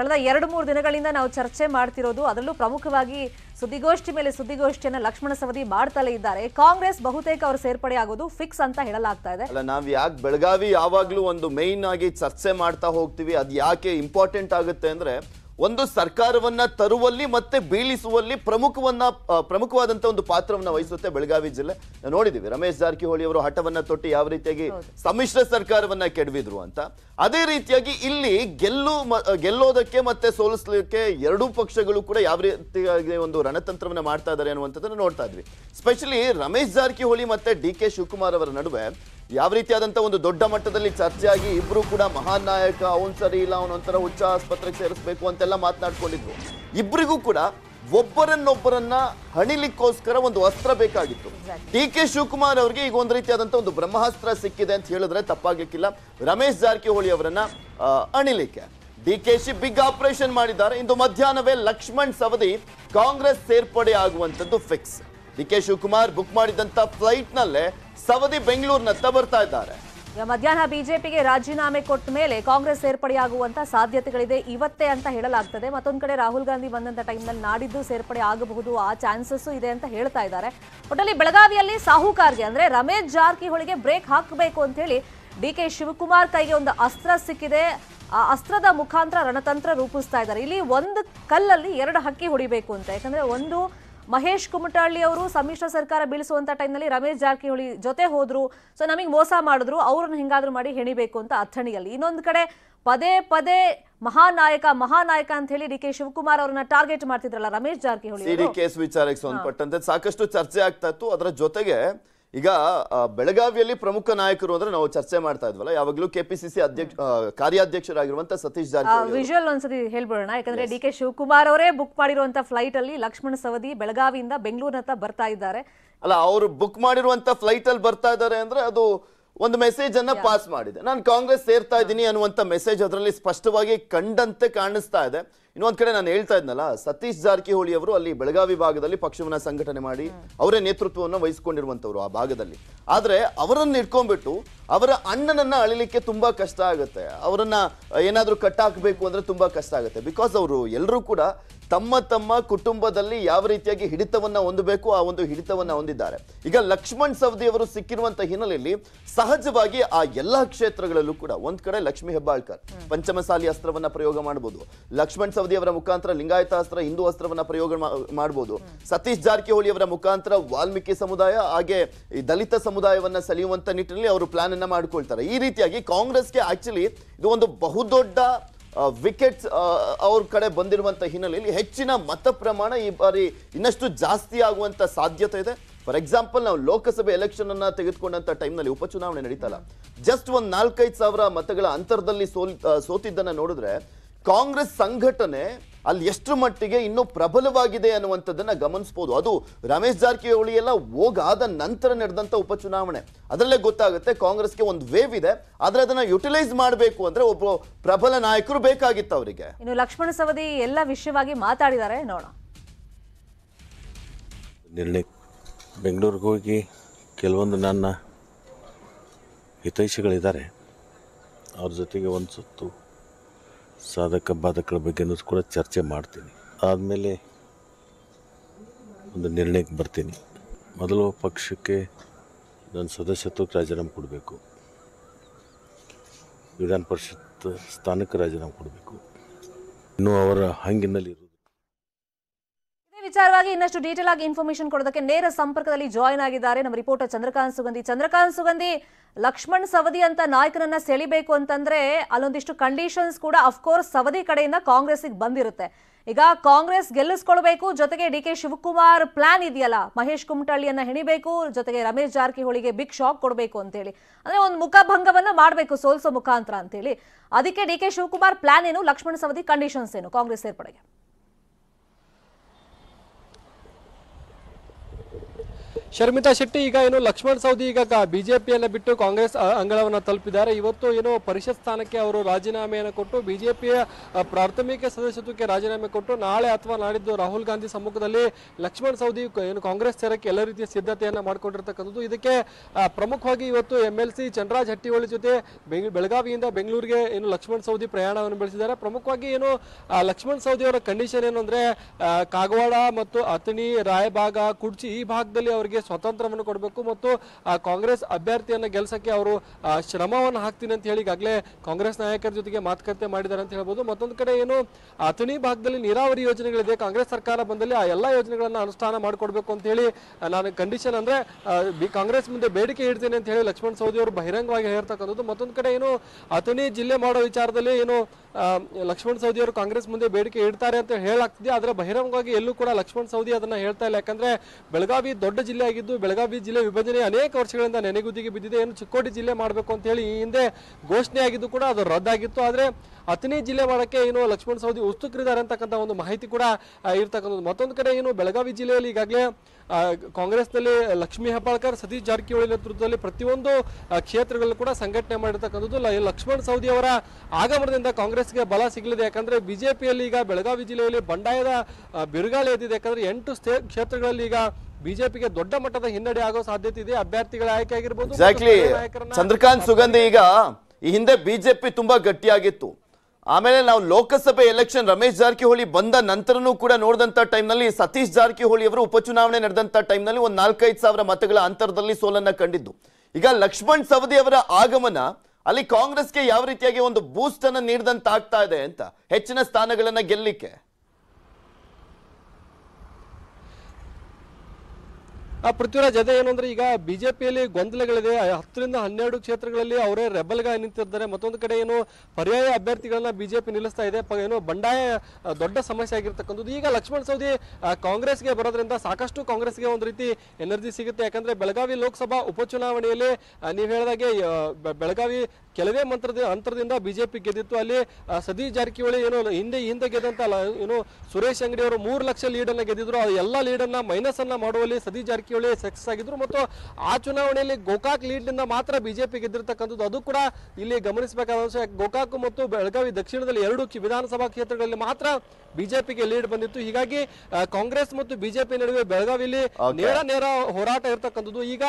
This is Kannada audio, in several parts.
ಕಳೆದ ಎರಡು ಮೂರು ದಿನಗಳಿಂದ ನಾವು ಚರ್ಚೆ ಮಾಡ್ತಿರೋದು ಅದರಲ್ಲೂ ಪ್ರಮುಖವಾಗಿ ಸುದ್ದಿಗೋಷ್ಠಿ ಮೇಲೆ ಸುದ್ದಿಗೋಷ್ಠಿಯನ್ನ ಲಕ್ಷ್ಮಣ ಸವದಿ ಮಾಡ್ತಲೇ ಇದ್ದಾರೆ ಕಾಂಗ್ರೆಸ್ ಬಹುತೇಕ ಅವರು ಸೇರ್ಪಡೆ ಆಗೋದು ಫಿಕ್ಸ್ ಅಂತ ಹೇಳಲಾಗ್ತಾ ಇದೆ ನಾವು ಯಾಕೆ ಬೆಳಗಾವಿ ಯಾವಾಗಲೂ ಒಂದು ಮೈನ್ ಆಗಿ ಚರ್ಚೆ ಮಾಡ್ತಾ ಹೋಗ್ತೀವಿ ಅದು ಯಾಕೆ ಇಂಪಾರ್ಟೆಂಟ್ ಆಗುತ್ತೆ ಅಂದ್ರೆ ಒಂದು ಸರ್ಕಾರವನ್ನ ತರುವಲ್ಲಿ ಮತ್ತೆ ಬೀಳಿಸುವಲ್ಲಿ ಪ್ರಮುಖವನ್ನ ಪ್ರಮುಖವಾದಂತ ಒಂದು ಪಾತ್ರವನ್ನ ವಹಿಸುತ್ತೆ ಬೆಳಗಾವಿ ಜಿಲ್ಲೆ ನಾವು ನೋಡಿದೀವಿ ರಮೇಶ್ ಜಾರಕಿಹೊಳಿ ಅವರು ಹಠವನ್ನ ತೊಟ್ಟು ಯಾವ ರೀತಿಯಾಗಿ ಸಮ್ಮಿಶ್ರ ಸರ್ಕಾರವನ್ನ ಕೆಡವಿದ್ರು ಅಂತ ಅದೇ ರೀತಿಯಾಗಿ ಇಲ್ಲಿ ಗೆಲ್ಲು ಗೆಲ್ಲೋದಕ್ಕೆ ಮತ್ತೆ ಸೋಲಿಸ್ಲಿಕ್ಕೆ ಎರಡೂ ಪಕ್ಷಗಳು ಕೂಡ ಯಾವ ರೀತಿಯಾಗಿ ಒಂದು ರಣತಂತ್ರವನ್ನ ಮಾಡ್ತಾ ಇದ್ದಾರೆ ಅನ್ನುವಂಥದ್ದನ್ನು ನೋಡ್ತಾ ಇದ್ವಿ ಸ್ಪೆಷಲಿ ರಮೇಶ್ ಜಾರಕಿಹೊಳಿ ಮತ್ತೆ ಡಿ ಕೆ ಶಿವಕುಮಾರ್ ಅವರ ನಡುವೆ ಯಾವ ರೀತಿಯಾದಂಥ ಒಂದು ದೊಡ್ಡ ಮಟ್ಟದಲ್ಲಿ ಆಗಿ ಇಬ್ರು ಕೂಡ ಮಹಾನ್ ನಾಯಕ ಅವನ್ ಸರಿ ಇಲ್ಲ ಅವನೊಂಥರ ಉಚ್ಚ ಆಸ್ಪತ್ರೆಗೆ ಸೇರಿಸ್ಬೇಕು ಅಂತೆಲ್ಲ ಮಾತನಾಡ್ಕೊಂಡಿದ್ರು ಇಬ್ಬರಿಗೂ ಕೂಡ ಒಬ್ಬರನ್ನೊಬ್ಬರನ್ನ ಹಣಿಲಿಕ್ಕೋಸ್ಕರ ಒಂದು ಅಸ್ತ್ರ ಬೇಕಾಗಿತ್ತು ಡಿ ಕೆ ಶಿವಕುಮಾರ್ ಅವರಿಗೆ ಈಗ ಒಂದು ರೀತಿಯಾದಂತಹ ಒಂದು ಬ್ರಹ್ಮಾಸ್ತ್ರ ಸಿಕ್ಕಿದೆ ಅಂತ ಹೇಳಿದ್ರೆ ತಪ್ಪಾಗಲಿಕ್ಕಿಲ್ಲ ರಮೇಶ್ ಜಾರಕಿಹೊಳಿ ಅವರನ್ನ ಅಣಿಲಿಕ್ಕೆ D K Shi big operation ಮಾಡಿದ್ದಾರೆ ಇಂದು ಮಧ್ಯಾಹ್ನವೇ ಲಕ್ಷ್ಮಣ್ ಸವದಿ ಕಾಂಗ್ರೆಸ್ ಸೇರ್ಪಡೆ ಆಗುವಂಥದ್ದು fix D K Shivakumar book ಮಾಡಿದಂತ ಫ್ಲೈಟ್ನಲ್ಲೇ ಸವದಿ ಬೆಂಗಳೂರಿನತ್ತ ಬರ್ತಾ ಇದ್ದಾರೆ ಮಧ್ಯಾಹ್ನ ಬಿಜೆಪಿಗೆ ರಾಜೀನಾಮೆ ಕೊಟ್ಟ ಮೇಲೆ ಕಾಂಗ್ರೆಸ್ ಸೇರ್ಪಡೆಯಾಗುವಂತ ಸಾಧ್ಯತೆಗಳಿದೆ ಇವತ್ತೇ ಅಂತ ಹೇಳಲಾಗ್ತದೆ ಮತ್ತೊಂದು ಕಡೆ ರಾಹುಲ್ ಗಾಂಧಿ ಬಂದಂತ ಟೈಮ್ನಲ್ಲಿ ನಾಡಿದ್ದು ಸೇರ್ಪಡೆ ಆಗಬಹುದು ಆ ಚಾನ್ಸಸ್ ಇದೆ ಅಂತ ಹೇಳ್ತಾ ಇದ್ದಾರೆ ಒಟ್ಟಲ್ಲಿ ಬೆಳಗಾವಿಯಲ್ಲಿ ಸಾಹುಕಾರ್ಗೆ ಅಂದ್ರೆ ರಮೇಶ್ ಜಾರಕಿಹೊಳಿಗೆ ಬ್ರೇಕ್ ಹಾಕಬೇಕು ಅಂತ ಹೇಳಿ ಡಿ ಕೆ ಶಿವಕುಮಾರ್ ಕೈಗೆ ಒಂದು ಅಸ್ತ್ರ ಸಿಕ್ಕಿದೆ ಆ ಅಸ್ತ್ರದ ಮುಖಾಂತರ ರಣತಂತ್ರ ರೂಪಿಸ್ತಾ ಇದ್ದಾರೆ ಇಲ್ಲಿ ಒಂದು ಕಲ್ಲಲ್ಲಿ ಎರಡು ಹಕ್ಕಿ ಹೊಡಿಬೇಕು ಅಂತ ಯಾಕಂದ್ರೆ ಒಂದು ಮಹೇಶ್ ಕುಮಟಳ್ಳಿ ಅವರು ಸಮ್ಮಿಶ್ರ ಸರ್ಕಾರ ಬೀಳಿಸುವಂತ ನಲ್ಲಿ ರಮೇಶ್ ಜಾರಕಿಹೊಳಿ ಜೊತೆ ಹೋದ್ರು ಸೊ ನಮಗೆ ಮೋಸ ಮಾಡಿದ್ರು ಅವ್ರನ್ನ ಹಿಂಗಾದ್ರೂ ಮಾಡಿ ಹೆಣಿಬೇಕು ಅಂತ ಅಥಣಿಯಲ್ಲಿ ಇನ್ನೊಂದು ಕಡೆ ಪದೇ ಪದೇ ಮಹಾನಾಯಕ ಮಹಾನಾಯಕ ಅಂತ ಹೇಳಿ ಡಿ ಕೆ ಶಿವಕುಮಾರ್ ಅವರನ್ನ ಟಾರ್ಗೆಟ್ ಮಾಡ್ತಿದ್ರಲ್ಲ ರಮೇಶ್ ಜಾರಕಿಹೊಳಿ ಕೇಸ್ ವಿಚಾರಕ್ಕೆ ಸಂಬಂಧಪಟ್ಟಂತೆ ಸಾಕಷ್ಟು ಚರ್ಚೆ ಆಗ್ತಾ ಇತ್ತು ಅದರ ಜೊತೆಗೆ ಈಗ ಬೆಳಗಾವಿಯಲ್ಲಿ ಪ್ರಮುಖ ನಾಯಕರು ಅಂದ್ರೆ ನಾವು ಚರ್ಚೆ ಮಾಡ್ತಾ ಇದ್ವಲ್ಲ ಯಾವಾಗಲೂ ಕೆಪಿಸಿಸಿ ಅಧ್ಯಕ್ಷ ಕಾರ್ಯಾಧ್ಯಕ್ಷರಾಗಿರುವಂತ ಸತೀಶ್ ಜಾರಕಿಹೊಳಿ ವಿಜುವಲ್ ಒಂದ್ಸರಿ ಹೇಳ್ಬಿಡೋಣ ಯಾಕಂದ್ರೆ ಡಿ ಕೆ ಶಿವಕುಮಾರ್ ಅವರೇ ಬುಕ್ ಮಾಡಿರುವಂತ ಫ್ಲೈಟ್ ಅಲ್ಲಿ ಲಕ್ಷ್ಮಣ ಸವದಿ ಬೆಳಗಾವಿಯಿಂದ ಬೆಂಗಳೂರಿನತ್ತ ಬರ್ತಾ ಇದ್ದಾರೆ ಅಲ್ಲ ಅವರು ಬುಕ್ ಮಾಡಿರುವಂತ ಫ್ಲೈಟ್ ಅಲ್ಲಿ ಬರ್ತಾ ಇದ್ದಾರೆ ಅಂದ್ರೆ ಅದು ಒಂದು ಮೆಸೇಜ್ ಅನ್ನ ಪಾಸ್ ಮಾಡಿದೆ ನಾನು ಕಾಂಗ್ರೆಸ್ ಸೇರ್ತಾ ಇದ್ದೀನಿ ಅನ್ನುವಂತ ಮೆಸೇಜ್ ಅದರಲ್ಲಿ ಸ್ಪಷ್ಟವಾಗಿ ಕಂಡಂತೆ ಕಾಣಿಸ್ತಾ ಇದೆ ಇನ್ನೊಂದು ಕಡೆ ನಾನು ಹೇಳ್ತಾ ಇದ್ನಲ್ಲ ಸತೀಶ್ ಜಾರಕಿಹೊಳಿ ಅವರು ಅಲ್ಲಿ ಬೆಳಗಾವಿ ಭಾಗದಲ್ಲಿ ಪಕ್ಷವನ್ನ ಸಂಘಟನೆ ಮಾಡಿ ಅವರೇ ನೇತೃತ್ವವನ್ನು ವಹಿಸಿಕೊಂಡಿರುವಂತವ್ರು ಆ ಭಾಗದಲ್ಲಿ ಆದ್ರೆ ಅವರನ್ನ ಇಟ್ಕೊಂಡ್ಬಿಟ್ಟು ಅವರ ಅಣ್ಣನನ್ನ ಅಳಿಲಿಕ್ಕೆ ತುಂಬಾ ಕಷ್ಟ ಆಗುತ್ತೆ ಅವರನ್ನ ಏನಾದರೂ ಕಟ್ಟಾಕಬೇಕು ಅಂದ್ರೆ ತುಂಬಾ ಕಷ್ಟ ಆಗುತ್ತೆ ಬಿಕಾಸ್ ಅವರು ಎಲ್ಲರೂ ಕೂಡ ತಮ್ಮ ತಮ್ಮ ಕುಟುಂಬದಲ್ಲಿ ಯಾವ ರೀತಿಯಾಗಿ ಹಿಡಿತವನ್ನ ಹೊಂದಬೇಕು ಆ ಒಂದು ಹಿಡಿತವನ್ನ ಹೊಂದಿದ್ದಾರೆ ಈಗ ಲಕ್ಷ್ಮಣ್ ಸವದಿ ಅವರು ಸಿಕ್ಕಿರುವಂತಹ ಹಿನ್ನೆಲೆಯಲ್ಲಿ ಸಹಜವಾಗಿ ಆ ಎಲ್ಲಾ ಕ್ಷೇತ್ರಗಳಲ್ಲೂ ಕೂಡ ಒಂದ್ ಕಡೆ ಲಕ್ಷ್ಮಿ ಹೆಬ್ಬಾಳ್ಕರ್ ಪಂಚಮಸಾಲಿ ಅಸ್ತ್ರವನ್ನ ಪ್ರಯೋಗ ಮಾಡಬಹುದು ಲಕ್ಷ್ಮಣ್ ಸವದಿ ಅವರ ಮುಖಾಂತರ ಲಿಂಗಾಯತ ಅಸ್ತ್ರ ಹಿಂದೂ ಅಸ್ತ್ರವನ್ನ ಪ್ರಯೋಗ ಮಾಡಬಹುದು ಸತೀಶ್ ಜಾರಕಿಹೊಳಿ ಅವರ ಮುಖಾಂತರ ವಾಲ್ಮೀಕಿ ಸಮುದಾಯ ಹಾಗೆ ಈ ದಲಿತ ಸಮುದಾಯವನ್ನ ಸೆಳೆಯುವಂತ ನಿಟ್ಟಿನಲ್ಲಿ ಅವರು ಪ್ಲಾನ್ ಅನ್ನ ಮಾಡ್ಕೊಳ್ತಾರೆ ಈ ರೀತಿಯಾಗಿ ಕಾಂಗ್ರೆಸ್ಗೆ ಆಕ್ಚುಲಿ ಇದು ಒಂದು ಬಹುದೊಡ್ಡ ವಿಕೆಟ್ಸ್ ಅವ್ರ ಕಡೆ ಬಂದಿರುವಂಥ ಹಿನ್ನೆಲೆಯಲ್ಲಿ ಹೆಚ್ಚಿನ ಮತ ಪ್ರಮಾಣ ಈ ಬಾರಿ ಇನ್ನಷ್ಟು ಜಾಸ್ತಿ ಆಗುವಂಥ ಸಾಧ್ಯತೆ ಇದೆ ಫಾರ್ ಎಕ್ಸಾಂಪಲ್ ನಾವು ಲೋಕಸಭೆ ಎಲೆಕ್ಷನ್ ಅನ್ನ ತೆಗೆದುಕೊಂಡಂತ ಟೈಮ್ನಲ್ಲಿ ಉಪಚುನಾವಣೆ ನಡೀತಲ್ಲ ಜಸ್ಟ್ ಒಂದು ನಾಲ್ಕೈದು ಸಾವಿರ ಮತಗಳ ಅಂತರದಲ್ಲಿ ಸೋಲ್ ಸೋತಿದ್ದನ್ನ ನೋಡಿದ್ರೆ ಕಾಂಗ್ರೆಸ್ ಸಂಘಟನೆ ಅಲ್ಲಿ ಎಷ್ಟು ಮಟ್ಟಿಗೆ ಇನ್ನೂ ಪ್ರಬಲವಾಗಿದೆ ಅನ್ನುವಂಥದ್ದನ್ನು ಗಮನಿಸ್ಬೋದು ಅದು ರಮೇಶ್ ಜಾರಕಿಹೊಳಿ ಎಲ್ಲ ಹೋಗಾದ ನಂತರ ನಡೆದಂಥ ಉಪಚುನಾವಣೆ ಅದರಲ್ಲೇ ಗೊತ್ತಾಗುತ್ತೆ ಕಾಂಗ್ರೆಸ್ಗೆ ಒಂದು ವೇವ್ ಇದೆ ಆದರೆ ಅದನ್ನು ಯುಟಿಲೈಸ್ ಮಾಡಬೇಕು ಅಂದರೆ ಒಬ್ಬ ಪ್ರಬಲ ನಾಯಕರು ಬೇಕಾಗಿತ್ತು ಅವರಿಗೆ ಇನ್ನು ಲಕ್ಷ್ಮಣ ಸವದಿ ಎಲ್ಲ ವಿಷಯವಾಗಿ ಮಾತಾಡಿದ್ದಾರೆ ನೋಡ ನಿರ್ಣಯ ಬೆಂಗಳೂರಿಗೆ ಹೋಗಿ ಕೆಲವೊಂದು ನನ್ನ ಹಿತೈಷಿಗಳಿದ್ದಾರೆ ಅವ್ರ ಜೊತೆಗೆ ಒಂದು ಸುತ್ತು ಸಾಧಕ ಬಾಧಕಗಳ ಬಗ್ಗೆನೂ ಕೂಡ ಚರ್ಚೆ ಮಾಡ್ತೀನಿ ಆದಮೇಲೆ ಒಂದು ನಿರ್ಣಯಕ್ಕೆ ಬರ್ತೀನಿ ಮೊದಲು ಪಕ್ಷಕ್ಕೆ ನನ್ನ ಸದಸ್ಯತ್ವಕ್ಕೆ ರಾಜೀನಾಮೆ ಕೊಡಬೇಕು ವಿಧಾನ ಪರಿಷತ್ ಸ್ಥಾನಕ್ಕೆ ರಾಜೀನಾಮೆ ಕೊಡಬೇಕು ಇನ್ನೂ ಅವರ ಹಂಗಿನಲ್ಲಿ ವಿಚಾರವಾಗಿ ಇನ್ನಷ್ಟು ಡೀಟೇಲ್ ಆಗಿ ಇನ್ಫಾರ್ಮೇಶನ್ ಕೊಡೋದಕ್ಕೆ ನೇರ ಸಂಪರ್ಕದಲ್ಲಿ ಜಾಯಿನ್ ಆಗಿದ್ದಾರೆ ನಮ್ಮ ರಿಪೋರ್ಟರ್ ಚಂದ್ರಕಾಂತ್ ಸುಗಂಧಿ ಚಂದ್ರಕಾಂತ್ ಸುಗಂಧಿ ಲಕ್ಷ್ಮಣ್ ಸವದಿ ಅಂತ ನಾಯಕನನ್ನ ಸೆಳಿಬೇಕು ಅಂತಂದ್ರೆ ಅಲ್ಲೊಂದಿಷ್ಟು ಕಂಡೀಷನ್ಸ್ ಕೂಡ ಅಫ್ಕೋರ್ಸ್ ಸವದಿ ಕಡೆಯಿಂದ ಕಾಂಗ್ರೆಸ್ ಬಂದಿರುತ್ತೆ ಈಗ ಕಾಂಗ್ರೆಸ್ ಗೆಲ್ಲಿಸ್ಕೊಳ್ಬೇಕು ಜೊತೆಗೆ ಡಿ ಕೆ ಶಿವಕುಮಾರ್ ಪ್ಲಾನ್ ಇದೆಯಲ್ಲ ಮಹೇಶ್ ಕುಮಟಳ್ಳಿಯನ್ನ ಹೆಣಿಬೇಕು ಜೊತೆಗೆ ರಮೇಶ್ ಜಾರಕಿಹೊಳಿಗೆ ಬಿಗ್ ಶಾಕ್ ಕೊಡಬೇಕು ಅಂತೇಳಿ ಅಂದ್ರೆ ಒಂದು ಮುಖಭಂಗವನ್ನ ಮಾಡಬೇಕು ಸೋಲ್ಸೋ ಮುಖಾಂತರ ಅಂತೇಳಿ ಅದಕ್ಕೆ ಡಿ ಕೆ ಶಿವಕುಮಾರ್ ಪ್ಲಾನ್ ಏನು ಲಕ್ಷ್ಮಣ್ ಸವದಿ ಕಂಡೀಷನ್ಸ್ ಏನು ಕಾಂಗ್ರೆಸ್ ಸೇರ್ಪಡೆಗೆ ಶರ್ಮಿತಾ ಶೆಟ್ಟಿ ಈಗ ಏನು ಲಕ್ಷ್ಮಣ್ ಸೌದಿ ಈಗ ಬಿಜೆಪಿಯಲ್ಲೇ ಬಿಟ್ಟು ಕಾಂಗ್ರೆಸ್ ಅಂಗಳವನ್ನು ತಲುಪಿದ್ದಾರೆ ಇವತ್ತು ಏನು ಪರಿಷತ್ ಸ್ಥಾನಕ್ಕೆ ಅವರು ರಾಜೀನಾಮೆಯನ್ನು ಕೊಟ್ಟು ಬಿಜೆಪಿಯ ಪ್ರಾಥಮಿಕ ಸದಸ್ಯತ್ವಕ್ಕೆ ರಾಜೀನಾಮೆ ಕೊಟ್ಟು ನಾಳೆ ಅಥವಾ ನಾಡಿದ್ದು ರಾಹುಲ್ ಗಾಂಧಿ ಸಮ್ಮುಖದಲ್ಲಿ ಲಕ್ಷ್ಮಣ್ ಸೌದಿ ಏನು ಕಾಂಗ್ರೆಸ್ ಸೇರಕ್ಕೆ ಎಲ್ಲ ರೀತಿಯ ಸಿದ್ಧತೆಯನ್ನು ಮಾಡಿಕೊಂಡಿರ್ತಕ್ಕಂಥದ್ದು ಇದಕ್ಕೆ ಪ್ರಮುಖವಾಗಿ ಇವತ್ತು M L C Chandraraj Hattiholi ಜೊತೆ ಬೆಳಗಾವಿಯಿಂದ ಬೆಂಗಳೂರಿಗೆ ಏನು ಲಕ್ಷ್ಮಣ್ ಸೌದಿ ಪ್ರಯಾಣವನ್ನು ಬೆಳೆಸಿದ್ದಾರೆ ಪ್ರಮುಖವಾಗಿ ಏನು ಲಕ್ಷ್ಮಣ್ ಸೌದಿ ಅವರ ಕಂಡೀಷನ್ ಏನು ಅಂದರೆ ಕಾಗವಾಡ ಮತ್ತು ಅಥಣಿ ರಾಯಭಾಗ ಕುಡ್ಚಿ ಈ ಭಾಗದಲ್ಲಿ ಅವರಿಗೆ ಅವರಿಗೆ ಸ್ವಾತಂತ್ರ್ಯವನ್ನು ಕೊಡಬೇಕು ಮತ್ತು ಕಾಂಗ್ರೆಸ್ ಅಭ್ಯರ್ಥಿಯನ್ನು ಗೆಲ್ಸಕ್ಕೆ ಅವರು ಶ್ರಮವನ್ನು ಹಾಕ್ತೀನಿ ಅಂತ ಹೇಳಿ ಈಗಾಗಲೇ ಕಾಂಗ್ರೆಸ್ ನಾಯಕರ ಜೊತೆಗೆ ಮಾತುಕತೆ ಮಾಡಿದ್ದಾರೆ ಅಂತ ಹೇಳ್ಬೋದು ಮತ್ತೊಂದು ಕಡೆ ಏನು ಅಥಣಿ ಭಾಗದಲ್ಲಿ ನೀರಾವರಿ ಯೋಜನೆಗಳಿದೆ ಕಾಂಗ್ರೆಸ್ ಸರ್ಕಾರ ಬಂದಲ್ಲಿ ಆ ಎಲ್ಲ ಯೋಜನೆಗಳನ್ನು ಅನುಷ್ಠಾನ ಮಾಡಿಕೊಡ್ಬೇಕು ಅಂತ ಹೇಳಿ ನಾನು ಕಂಡೀಷನ್ ಅಂದ್ರೆ ಕಾಂಗ್ರೆಸ್ ಮುಂದೆ ಬೇಡಿಕೆ ಇಡ್ತೇನೆ ಅಂತ ಹೇಳಿ ಲಕ್ಷ್ಮಣ್ ಸವದಿ ಅವರು ಬಹಿರಂಗವಾಗಿ ಹೇಳ್ತಕ್ಕಂಥದ್ದು ಮತ್ತೊಂದು ಕಡೆ ಏನು ಅಥಣಿ ಜಿಲ್ಲೆ ಮಾಡೋ ವಿಚಾರದಲ್ಲಿ ಏನು ಲಕ್ಷ್ಮಣ್ ಸವದಿ ಅವರು ಕಾಂಗ್ರೆಸ್ ಮುಂದೆ ಬೇಡಿಕೆ ಇಡ್ತಾರೆ ಅಂತ ಹೇಳಾಗ್ತಿದೆ ಆದರೆ ಬಹಿರಂಗವಾಗಿ ಎಲ್ಲೂ ಕೂಡ ಲಕ್ಷ್ಮಣ್ ಸವದಿ ಅದನ್ನ ಹೇಳ್ತಾ ಇಲ್ಲ ಯಾಕಂದ್ರೆ ಬೆಳಗಾವಿ ದೊಡ್ಡ ಜಿಲ್ಲೆ ಆಗಿದ್ದು ಬೆಳಗಾವಿ ಜಿಲ್ಲೆ ವಿಭಜನೆ ಅನೇಕ ವರ್ಷಗಳಿಂದ ನೆನೆಗುದಿಗೆ ಬಿದ್ದಿದೆ ಏನು ಚಿಕ್ಕೋಡಿ ಜಿಲ್ಲೆ ಮಾಡಬೇಕು ಅಂತ ಹೇಳಿ ಈ ಹಿಂದೆ ಘೋಷಣೆ ಆಗಿದ್ದು ಕೂಡ ಅದು ರದ್ದಾಗಿತ್ತು ಆದರೆ ಅಥಣಿ ಜಿಲ್ಲೆ ಮಾಡೋಕ್ಕೆ ಏನು ಲಕ್ಷ್ಮಣ ಸವದಿ ಉತ್ಸುಕರಿದ್ದಾರೆ ಅಂತಕ್ಕಂಥ ಒಂದು ಮಾಹಿತಿ ಕೂಡ ಇರ್ತಕ್ಕಂಥದ್ದು ಮತ್ತೊಂದು ಕಡೆ ಏನು ಬೆಳಗಾವಿ ಜಿಲ್ಲೆಯಲ್ಲಿ ಈಗಾಗಲೇ ಕಾಂಗ್ರೆಸ್ನಲ್ಲಿ ಲಕ್ಷ್ಮೀ ಹೆಬ್ಬಾಳ್ಕರ್ ಸತೀಶ್ ಜಾರಕಿಹೊಳಿ ನೇತೃತ್ವದಲ್ಲಿ ಪ್ರತಿಯೊಂದು ಕ್ಷೇತ್ರಗಳಲ್ಲೂ ಕೂಡ ಸಂಘಟನೆ ಮಾಡಿರ್ತಕ್ಕಂಥದ್ದು ಲಕ್ಷ್ಮಣ್ ಸವದಿ ಅವರ ಆಗಮನದಿಂದ ಕಾಂಗ್ರೆಸ್ಗೆ ಬಲ ಸಿಗಲಿದೆ ಯಾಕಂದ್ರೆ ಬಿಜೆಪಿಯಲ್ಲಿ ಈಗ ಬೆಳಗಾವಿ ಜಿಲ್ಲೆಯಲ್ಲಿ ಬಂಡಾಯದ ಬಿರುಗಾಳಿ ಎದ್ದಿದೆ ಯಾಕಂದ್ರೆ ಎಂಟು ಕ್ಷೇತ್ರಗಳಲ್ಲಿ ಈಗ ಬಿಜೆಪಿಗೆ ದೊಡ್ಡ ಮಟ್ಟದ ಹಿನ್ನಡೆ ಆಗೋ ಸಾಧ್ಯತೆ ಇದೆ ಅಭ್ಯರ್ಥಿಗಳ ಆಯ್ಕೆ ಆಗಿರ್ಬೋದು ಚಂದ್ರಕಾಂತ್ ಸುಗಂಧಿ ಈಗ ಈ ಹಿಂದೆ ಬಿಜೆಪಿ ತುಂಬಾ ಗಟ್ಟಿಯಾಗಿತ್ತು ಆಮೇಲೆ ನಾವು ಲೋಕಸಭೆ ಎಲೆಕ್ಷನ್ ರಮೇಶ್ ಜಾರಕಿಹೊಳಿ ಬಂದ ನಂತರನೂ ಕೂಡ ನೋಡಿದಂಥ ಟೈಮ್ನಲ್ಲಿ ಸತೀಶ್ ಜಾರಕಿಹೊಳಿ ಅವರು ಉಪಚುನಾವಣೆ ನಡೆದಂಥ ಟೈಮ್ನಲ್ಲಿ ಒಂದು ನಾಲ್ಕೈದು ಸಾವಿರ ಮತಗಳ ಅಂತರದಲ್ಲಿ ಸೋಲನ್ನ ಕಂಡಿದ್ದು ಈಗ ಲಕ್ಷ್ಮಣ್ ಸವದಿ ಅವರ ಆಗಮನ ಅಲ್ಲಿ ಕಾಂಗ್ರೆಸ್ಗೆ ಯಾವ ರೀತಿಯಾಗಿ ಒಂದು ಬೂಸ್ಟ್ ಅನ್ನ ನೀಡಿದಂತಾಗ್ತಾ ಇದೆ ಅಂತ ಹೆಚ್ಚಿನ ಸ್ಥಾನಗಳನ್ನ ಗೆಲ್ಲಿಕ್ಕೆ ಪೃಥ್ವಿರಾಜ್ ಅದೇ ಏನು ಅಂದ್ರೆ ಈಗ ಬಿಜೆಪಿಯಲ್ಲಿ ಗೊಂದಲಗಳಿದೆ ಹತ್ತರಿಂದ ಹನ್ನೆರಡು ಕ್ಷೇತ್ರಗಳಲ್ಲಿ ಅವರೇ ರೆಬಲ್ಗ ನಿಂತಿದ್ದಾರೆ ಮತ್ತೊಂದು ಕಡೆ ಏನು ಪರ್ಯಾಯ ಅಭ್ಯರ್ಥಿಗಳನ್ನ ಬಿಜೆಪಿ ನಿಲ್ಲಿಸ್ತಾ ಇದೆ ಏನು ಬಂಡಾಯ ದೊಡ್ಡ ಸಮಸ್ಯೆ ಆಗಿರ್ತಕ್ಕಂಥದ್ದು ಈಗ ಲಕ್ಷ್ಮಣ್ ಸೌದಿ ಕಾಂಗ್ರೆಸ್ಗೆ ಬರೋದ್ರಿಂದ ಸಾಕಷ್ಟು ಕಾಂಗ್ರೆಸ್ಗೆ ಒಂದು ರೀತಿ ಎನರ್ಜಿ ಸಿಗುತ್ತೆ ಯಾಕಂದ್ರೆ ಬೆಳಗಾವಿ ಲೋಕಸಭಾ ಉಪಚುನಾವಣೆಯಲ್ಲಿ ನೀವು ಹೇಳಿದಾಗೆ ಬೆಳಗಾವಿ ಕೆಲವೇ ಮಂತ್ರದ ಅಂತರದಿಂದ ಬಿಜೆಪಿ ಗೆದ್ದಿತ್ತು ಅಲ್ಲಿ ಸದಿ ಜಾರಕಿಹೊಳಿ ಏನು ಹಿಂದೆ ಹಿಂದೆ ಗೆದ್ದಂತ ಏನು ಸುರೇಶ್ ಅಂಗಡಿ ಅವರು ಮೂರು ಲಕ್ಷ ಲೀಡನ್ನ ಗೆದ್ದಿದ್ರು ಎಲ್ಲ ಲೀಡನ್ನ ಮೈನಸ್ ಅನ್ನ ಮಾಡುವಲ್ಲಿ ಸದಿ ಜಾರಕಿಹೊಳಿ ಜಾರಕಿಹೊಳಿ ಸಕ್ಸಸ್ ಆಗಿದ್ರು ಮತ್ತು ಆ ಚುನಾವಣೆಯಲ್ಲಿ ಗೋಕಾಕ್ ಲೀಡ್ನಿಂದ ಮಾತ್ರ ಬಿಜೆಪಿ ಗೆದ್ದಿರ್ತಕ್ಕಂಥದ್ದು ಅದು ಕೂಡ ಇಲ್ಲಿ ಗಮನಿಸಬೇಕಾದ ಅಂಶ ಗೋಕಾಕ್ ಮತ್ತು ಬೆಳಗಾವಿ ದಕ್ಷಿಣದಲ್ಲಿ ಎರಡು ವಿಧಾನಸಭಾ ಕ್ಷೇತ್ರಗಳಲ್ಲಿ ಮಾತ್ರ ಬಿಜೆಪಿಗೆ ಲೀಡ್ ಬಂದಿತ್ತು ಹೀಗಾಗಿ ಕಾಂಗ್ರೆಸ್ ಮತ್ತು ಬಿಜೆಪಿ ನಡುವೆ ಬೆಳಗಾವಿಯಲ್ಲಿ ನೇರ ನೇರ ಹೋರಾಟ ಇರತಕ್ಕಂಥದ್ದು ಈಗ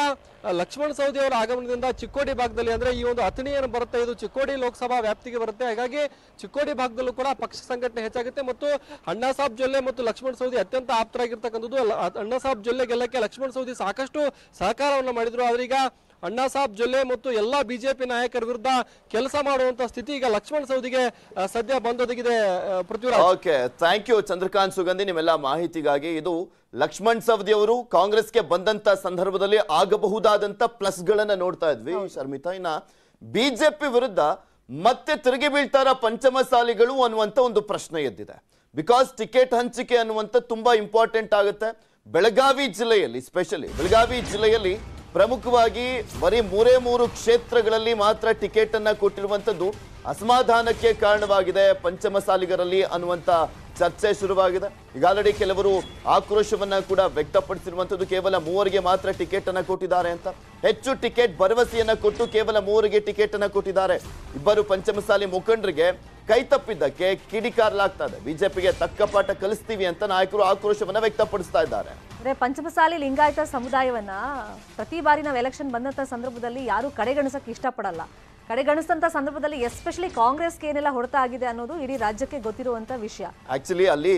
ಲಕ್ಷ್ಮಣ ಸವದಿ ಅವರ ಆಗಮನದಿಂದ ಚಿಕ್ಕೋಡಿ ಭಾಗದಲ್ಲಿ ಅಂದ್ರೆ ಈ ಒಂದು ಅಥಣಿ ಏನು ಬರುತ್ತೆ ಇದು ಚಿಕ್ಕೋಡಿ ಲೋಕಸಭಾ ವ್ಯಾಪ್ತಿಗೆ ಬರುತ್ತೆ ಹಾಗಾಗಿ ಚಿಕ್ಕೋಡಿ ಭಾಗದಲ್ಲೂ ಕೂಡ ಪಕ್ಷ ಸಂಘಟನೆ ಹೆಚ್ಚಾಗುತ್ತೆ ಮತ್ತು ಅಣ್ಣಾಸಾಬ್ ಜೊಲ್ಲೆ ಮತ್ತು ಲಕ್ಷ್ಮಣ ಸವದಿ ಅತ್ಯಂತ ಆಪ್ತರಾಗಿರ್ತಕ್ಕಂಥದ್ದು ಅಣ್ಣಾಸಾಬ್ ಜೊಲ್ಲೆ ಗೆಲ್ಲಕ್ಕೆ ಲಕ್ಷ್ಮಣ ಸೌದಿ ಸಾಕಷ್ಟು ಸಹಕಾರವನ್ನು ಮಾಡಿದ್ರು ಆದರೆ ಈಗ ಅಣ್ಣಾ ಸಾಬ್ ಜೊಲ್ಲೆ ಮತ್ತು ಎಲ್ಲಾ ಬಿಜೆಪಿ ನಾಯಕರ ವಿರುದ್ಧ ಕೆಲಸ ಮಾಡುವಂತ ಸ್ಥಿತಿ ಈಗ ಲಕ್ಷ್ಮಣ್ ಸೌದಿಗೆ ಸದ್ಯ ಬಂದೊದಗಿದೆ Prithviraj okay thank you Chandrakant Sugandhi ನಿಮ್ಮೆಲ್ಲ ಮಾಹಿತಿಗಾಗಿ ಇದು ಲಕ್ಷ್ಮಣ್ ಸವದಿ ಅವರು ಕಾಂಗ್ರೆಸ್ಗೆ ಬಂದಂತ ಸಂದರ್ಭದಲ್ಲಿ ಆಗಬಹುದಾದಂತ ಗಳನ್ನ ನೋಡ್ತಾ ಇದ್ವಿ ಶರ್ಮಿತಾ ಇನ್ನ ಬಿಜೆಪಿ ವಿರುದ್ಧ ಮತ್ತೆ ತಿರುಗಿ ಬೀಳ್ತಾರ ಪಂಚಮಸಾಲಿಗಳು ಅನ್ನುವಂತ ಒಂದು ಪ್ರಶ್ನೆ ಎದ್ದಿದೆ ಬಿಕಾಸ್ ಟಿಕೆಟ್ ಹಂಚಿಕೆ ಅನ್ನುವಂಥ ತುಂಬಾ ಇಂಪಾರ್ಟೆಂಟ್ ಆಗುತ್ತೆ ಬೆಳಗಾವಿ ಜಿಲ್ಲೆಯಲ್ಲಿ ಸ್ಪೆಷಲಿ ಬೆಳಗಾವಿ ಜಿಲ್ಲೆಯಲ್ಲಿ ಪ್ರಮುಖವಾಗಿ ಬರೀ ಮೂರೇ ಮೂರು ಕ್ಷೇತ್ರಗಳಲ್ಲಿ ಮಾತ್ರ ಟಿಕೆಟ್ ಅನ್ನ ಕೊಟ್ಟಿರುವಂತದ್ದು ಅಸಮಾಧಾನಕ್ಕೆ ಕಾರಣವಾಗಿದೆ ಪಂಚಮಸಾಲಿಗರಲ್ಲಿ ಅನ್ನುವಂತ ಚರ್ಚೆ ಶುರುವಾಗಿದೆ ಈಗ ಆಲ್ರೆಡಿ ಕೆಲವರು ಆಕ್ರೋಶವನ್ನ ಕೂಡ ವ್ಯಕ್ತಪಡಿಸಿರುವಂತದ್ದು ಕೇವಲ ಮೂವರಿಗೆ ಮಾತ್ರ ಟಿಕೆಟ್ ಅನ್ನ ಕೊಟ್ಟಿದ್ದಾರೆ ಅಂತ ಹೆಚ್ಚು ಟಿಕೆಟ್ ಭರವಸೆಯನ್ನ ಕೊಟ್ಟು ಕೇವಲ ಮೂವರಿಗೆ ಟಿಕೆಟ್ ಅನ್ನ ಕೊಟ್ಟಿದ್ದಾರೆ ಇಬ್ಬರು ಪಂಚಮಸಾಲಿ ಮುಖಂಡರಿಗೆ ಕೈ ತಪ್ಪಿದ್ದಕ್ಕೆ ಬಿಜೆಪಿಗೆ ತಕ್ಕ ಪಾಠ ಕಲಿಸ್ತೀವಿ ಅಂತ ನಾಯಕರು ಆಕ್ರೋಶವನ್ನ ವ್ಯಕ್ತಪಡಿಸ್ತಾ ಇದ್ದಾರೆ ಅಂದ್ರೆ ಪಂಚಮಸಾಲಿ ಲಿಂಗಾಯತ ಸಮುದಾಯವನ್ನ ಪ್ರತಿ ಬಾರಿ ನಾವು ಎಲೆಕ್ಷನ್ ಬಂದಂತ ಸಂದರ್ಭದಲ್ಲಿ ಯಾರು ಕಡೆಗಣಿಸಕ್ ಇಷ್ಟಪಡಲ್ಲ ಕಡೆಗಣಿಸಿದಂತ ಸಂದರ್ಭದಲ್ಲಿ ಎಸ್ಪೆಷಲಿ ಕಾಂಗ್ರೆಸ್ಗೆ ಏನೆಲ್ಲ ಹೊಡೆತ ಆಗಿದೆ ಅನ್ನೋದು ಇಡೀ ರಾಜ್ಯಕ್ಕೆ ಗೊತ್ತಿರುವಂತ ವಿಷಯ ಆಕ್ಚುಲಿ ಅಲ್ಲಿ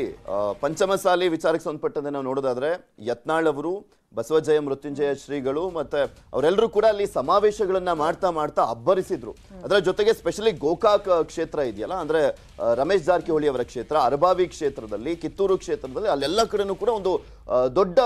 ಪಂಚಮಸಾಲಿ ವಿಚಾರಕ್ಕೆ ಸಂಬಂಧಪಟ್ಟಂತೆ ನಾವು ನೋಡೋದಾದ್ರೆ ಯತ್ನಾಳ್ ಅವರು ಬಸವಜಯ ಮೃತ್ಯುಂಜಯ ಶ್ರೀಗಳು ಮತ್ತೆ ಅವರೆಲ್ಲರೂ ಕೂಡ ಅಲ್ಲಿ ಸಮಾವೇಶಗಳನ್ನ ಮಾಡ್ತಾ ಮಾಡ್ತಾ ಅಬ್ಬರಿಸಿದ್ರು ಅದರ ಜೊತೆಗೆ ಸ್ಪೆಷಲಿ ಗೋಕಾಕ್ ಕ್ಷೇತ್ರ ಇದೆಯಲ್ಲ ಅಂದ್ರೆ ರಮೇಶ್ ಜಾರಕಿಹೊಳಿ ಅವರ ಕ್ಷೇತ್ರ ಅರಬಾವಿ ಕ್ಷೇತ್ರದಲ್ಲಿ ಕಿತ್ತೂರು ಕ್ಷೇತ್ರದಲ್ಲಿ ಅಲ್ಲೆಲ್ಲ ಕಡೆನೂ ಕೂಡ ಒಂದು ದೊಡ್ಡ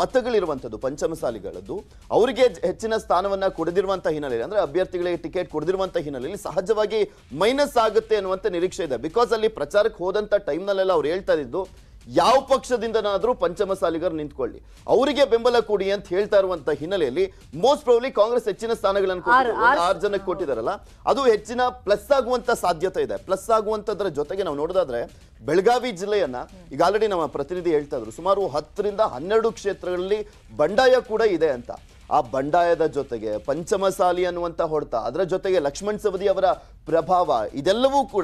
ಮತಗಳಿರುವಂಥದ್ದು ಪಂಚಮಸಾಲಿಗಳದ್ದು ಅವರಿಗೆ ಹೆಚ್ಚಿನ ಸ್ಥಾನವನ್ನ ಕೊಡದಿರುವಂತಹ ಹಿನ್ನೆಲೆಯಲ್ಲಿ ಅಂದ್ರೆ ಅಭ್ಯರ್ಥಿಗಳಿಗೆ ಟಿಕೆಟ್ ಕೊಡದಿರುವಂತಹ ಹಿನ್ನೆಲೆಯಲ್ಲಿ ಸಹಜವಾಗಿ ಮೈನಸ್ ಆಗುತ್ತೆ ಅನ್ನುವಂಥ ನಿರೀಕ್ಷೆ ಇದೆ ಬಿಕಾಸ್ ಅಲ್ಲಿ ಪ್ರಚಾರಕ್ಕೆ ಹೋದಂತ ಟೈಮ್ನಲ್ಲೆಲ್ಲ ಅವ್ರು ಹೇಳ್ತಾ ಇದ್ದು ಯಾವ ಪಕ್ಷದಿಂದನಾದರೂ ಪಂಚಮಸಾಲಿಗರು ನಿಂತ್ಕೊಳ್ಳಿ ಅವರಿಗೆ ಬೆಂಬಲ ಕೊಡಿ ಅಂತ ಹೇಳ್ತಾ ಇರುವಂತ ಹಿನ್ನೆಲೆಯಲ್ಲಿ ಮೋಸ್ಟ್ ಪ್ರಾಬ್ಲಿ ಕಾಂಗ್ರೆಸ್ ಹೆಚ್ಚಿನ ಸ್ಥಾನಗಳನ್ನು ಆರು ಜನಕ್ಕೆ ಕೊಟ್ಟಿದಾರಲ್ಲ ಅದು ಹೆಚ್ಚಿನ ಪ್ಲಸ್ ಆಗುವಂತ ಸಾಧ್ಯತೆ ಇದೆ ಪ್ಲಸ್ ಆಗುವಂತದ್ರ ಜೊತೆಗೆ ನಾವು ನೋಡೋದಾದ್ರೆ ಬೆಳಗಾವಿ ಜಿಲ್ಲೆಯನ್ನ ಈಗ ಆಲ್ರೆಡಿ ನಮ್ಮ ಪ್ರತಿನಿಧಿ ಹೇಳ್ತಾ ಇದ್ರು ಸುಮಾರು ಹತ್ತರಿಂದ ಹನ್ನೆರಡು ಕ್ಷೇತ್ರಗಳಲ್ಲಿ ಬಂಡಾಯ ಕೂಡ ಇದೆ ಅಂತ ಆ ಬಂಡಾಯದ ಜೊತೆಗೆ ಪಂಚಮಸಾಲಿ ಅನ್ನುವಂತ ಹೊಡೆತ ಅದರ ಜೊತೆಗೆ ಲಕ್ಷ್ಮಣ್ ಸವದಿ ಅವರ ಪ್ರಭಾವ ಇದೆಲ್ಲವೂ ಕೂಡ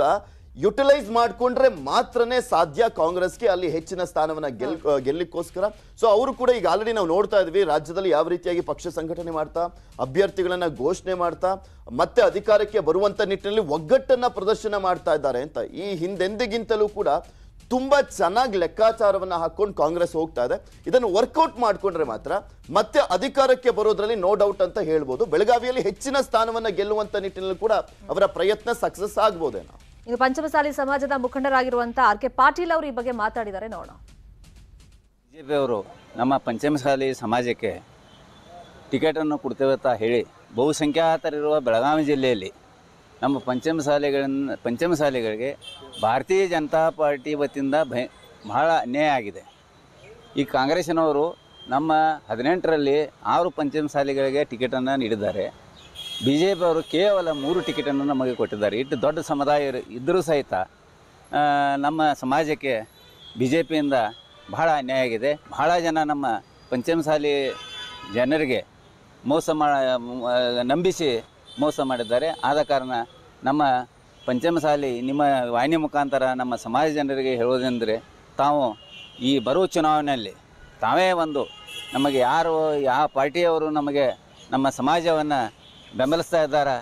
ಯುಟಿಲೈಸ್ ಮಾಡಿಕೊಂಡ್ರೆ ಮಾತ್ರನೇ ಸಾಧ್ಯ ಕಾಂಗ್ರೆಸ್ಗೆ ಅಲ್ಲಿ ಹೆಚ್ಚಿನ ಸ್ಥಾನವನ್ನು ಗೆಲ್ ಗೆಲ್ಲಕ್ಕೋಸ್ಕರ ಸೊ ಅವರು ಕೂಡ ಈಗ ಆಲ್ರೆಡಿ ನಾವು ನೋಡ್ತಾ ಇದ್ವಿ ರಾಜ್ಯದಲ್ಲಿ ಯಾವ ರೀತಿಯಾಗಿ ಪಕ್ಷ ಸಂಘಟನೆ ಮಾಡ್ತಾ ಅಭ್ಯರ್ಥಿಗಳನ್ನು ಘೋಷಣೆ ಮಾಡ್ತಾ ಮತ್ತೆ ಅಧಿಕಾರಕ್ಕೆ ಬರುವಂಥ ನಿಟ್ಟಿನಲ್ಲಿ ಒಗ್ಗಟ್ಟನ್ನು ಪ್ರದರ್ಶನ ಮಾಡ್ತಾ ಇದ್ದಾರೆ ಅಂತ ಈ ಹಿಂದೆಂದಿಗಿಂತಲೂ ಕೂಡ ತುಂಬ ಚೆನ್ನಾಗಿ ಲೆಕ್ಕಾಚಾರವನ್ನು ಹಾಕೊಂಡು ಕಾಂಗ್ರೆಸ್ ಹೋಗ್ತಾ ಇದೆ ಇದನ್ನು ವರ್ಕೌಟ್ ಮಾಡಿಕೊಂಡ್ರೆ ಮಾತ್ರ ಮತ್ತೆ ಅಧಿಕಾರಕ್ಕೆ ಬರೋದ್ರಲ್ಲಿ ನೋ ಡೌಟ್ ಅಂತ ಹೇಳ್ಬೋದು ಬೆಳಗಾವಿಯಲ್ಲಿ ಹೆಚ್ಚಿನ ಸ್ಥಾನವನ್ನು ಗೆಲ್ಲುವಂಥ ನಿಟ್ಟಿನಲ್ಲಿ ಕೂಡ ಅವರ ಪ್ರಯತ್ನ ಸಕ್ಸಸ್ ಆಗ್ಬೋದೇನೋ ಇನ್ನು ಪಂಚಮಸಾಲಿ ಸಮಾಜದ ಮುಖಂಡರಾಗಿರುವಂತಹ ಆರ್ ಕೆ ಪಾಟೀಲ್ ಅವರು ಈ ಬಗ್ಗೆ ಮಾತಾಡಿದ್ದಾರೆ ನೋಡೋಣ ಬಿಜೆಪಿ ಅವರು ನಮ್ಮ ಪಂಚಮಸಾಲಿ ಸಮಾಜಕ್ಕೆ ಟಿಕೆಟನ್ನು ಕೊಡ್ತೇವೆ ಅಂತ ಹೇಳಿ ಬಹುಸಂಖ್ಯಾತರಿರುವ ಬೆಳಗಾವಿ ಜಿಲ್ಲೆಯಲ್ಲಿ ನಮ್ಮ ಪಂಚಮ ಪಂಚಮಸಾಲೆಗಳಿಗೆ ಭಾರತೀಯ ಜನತಾ ಪಾರ್ಟಿ ವತಿಯಿಂದ ಭಯ ಬಹಳ ಅನ್ಯಾಯ ಆಗಿದೆ ಈ ಕಾಂಗ್ರೆಸ್ನವರು ನಮ್ಮ ಹದಿನೆಂಟರಲ್ಲಿ ಆರು ಪಂಚಮಸಾಲೆಗಳಿಗೆ ಟಿಕೆಟನ್ನು ನೀಡಿದ್ದಾರೆ ಬಿ ಜೆ ಪಿ ಅವರು ಕೇವಲ ಮೂರು ಟಿಕೆಟನ್ನು ನಮಗೆ ಕೊಟ್ಟಿದ್ದಾರೆ ಇಟ್ಟು ದೊಡ್ಡ ಸಮುದಾಯ ಇದ್ದರೂ ಸಹಿತ ನಮ್ಮ ಸಮಾಜಕ್ಕೆ ಬಿ ಜೆ ಪಿಯಿಂದ ಬಹಳ ಅನ್ಯಾಯ ಆಗಿದೆ ಬಹಳ ಜನ ನಮ್ಮ ಪಂಚಮಸಾಲಿ ಜನರಿಗೆ ಮೋಸ ಮಾಡ ನಂಬಿಸಿ ಮೋಸ ಮಾಡಿದ್ದಾರೆ ಆದ ಕಾರಣ ನಮ್ಮ ಪಂಚಮಸಾಲಿ ನಿಮ್ಮ ವಾಹಿನಿ ಮುಖಾಂತರ ನಮ್ಮ ಸಮಾಜ ಜನರಿಗೆ ಹೇಳುವುದೆಂದರೆ ತಾವು ಈ ಬರುವ ಚುನಾವಣೆಯಲ್ಲಿ ತಾವೇ ಒಂದು ನಮಗೆ ಯಾರು ಯಾವ ಪಾರ್ಟಿಯವರು ನಮಗೆ ನಮ್ಮ ಸಮಾಜವನ್ನು ಬೆಂಬಲಿಸ್ತಾ ಇದ್ದಾರೆ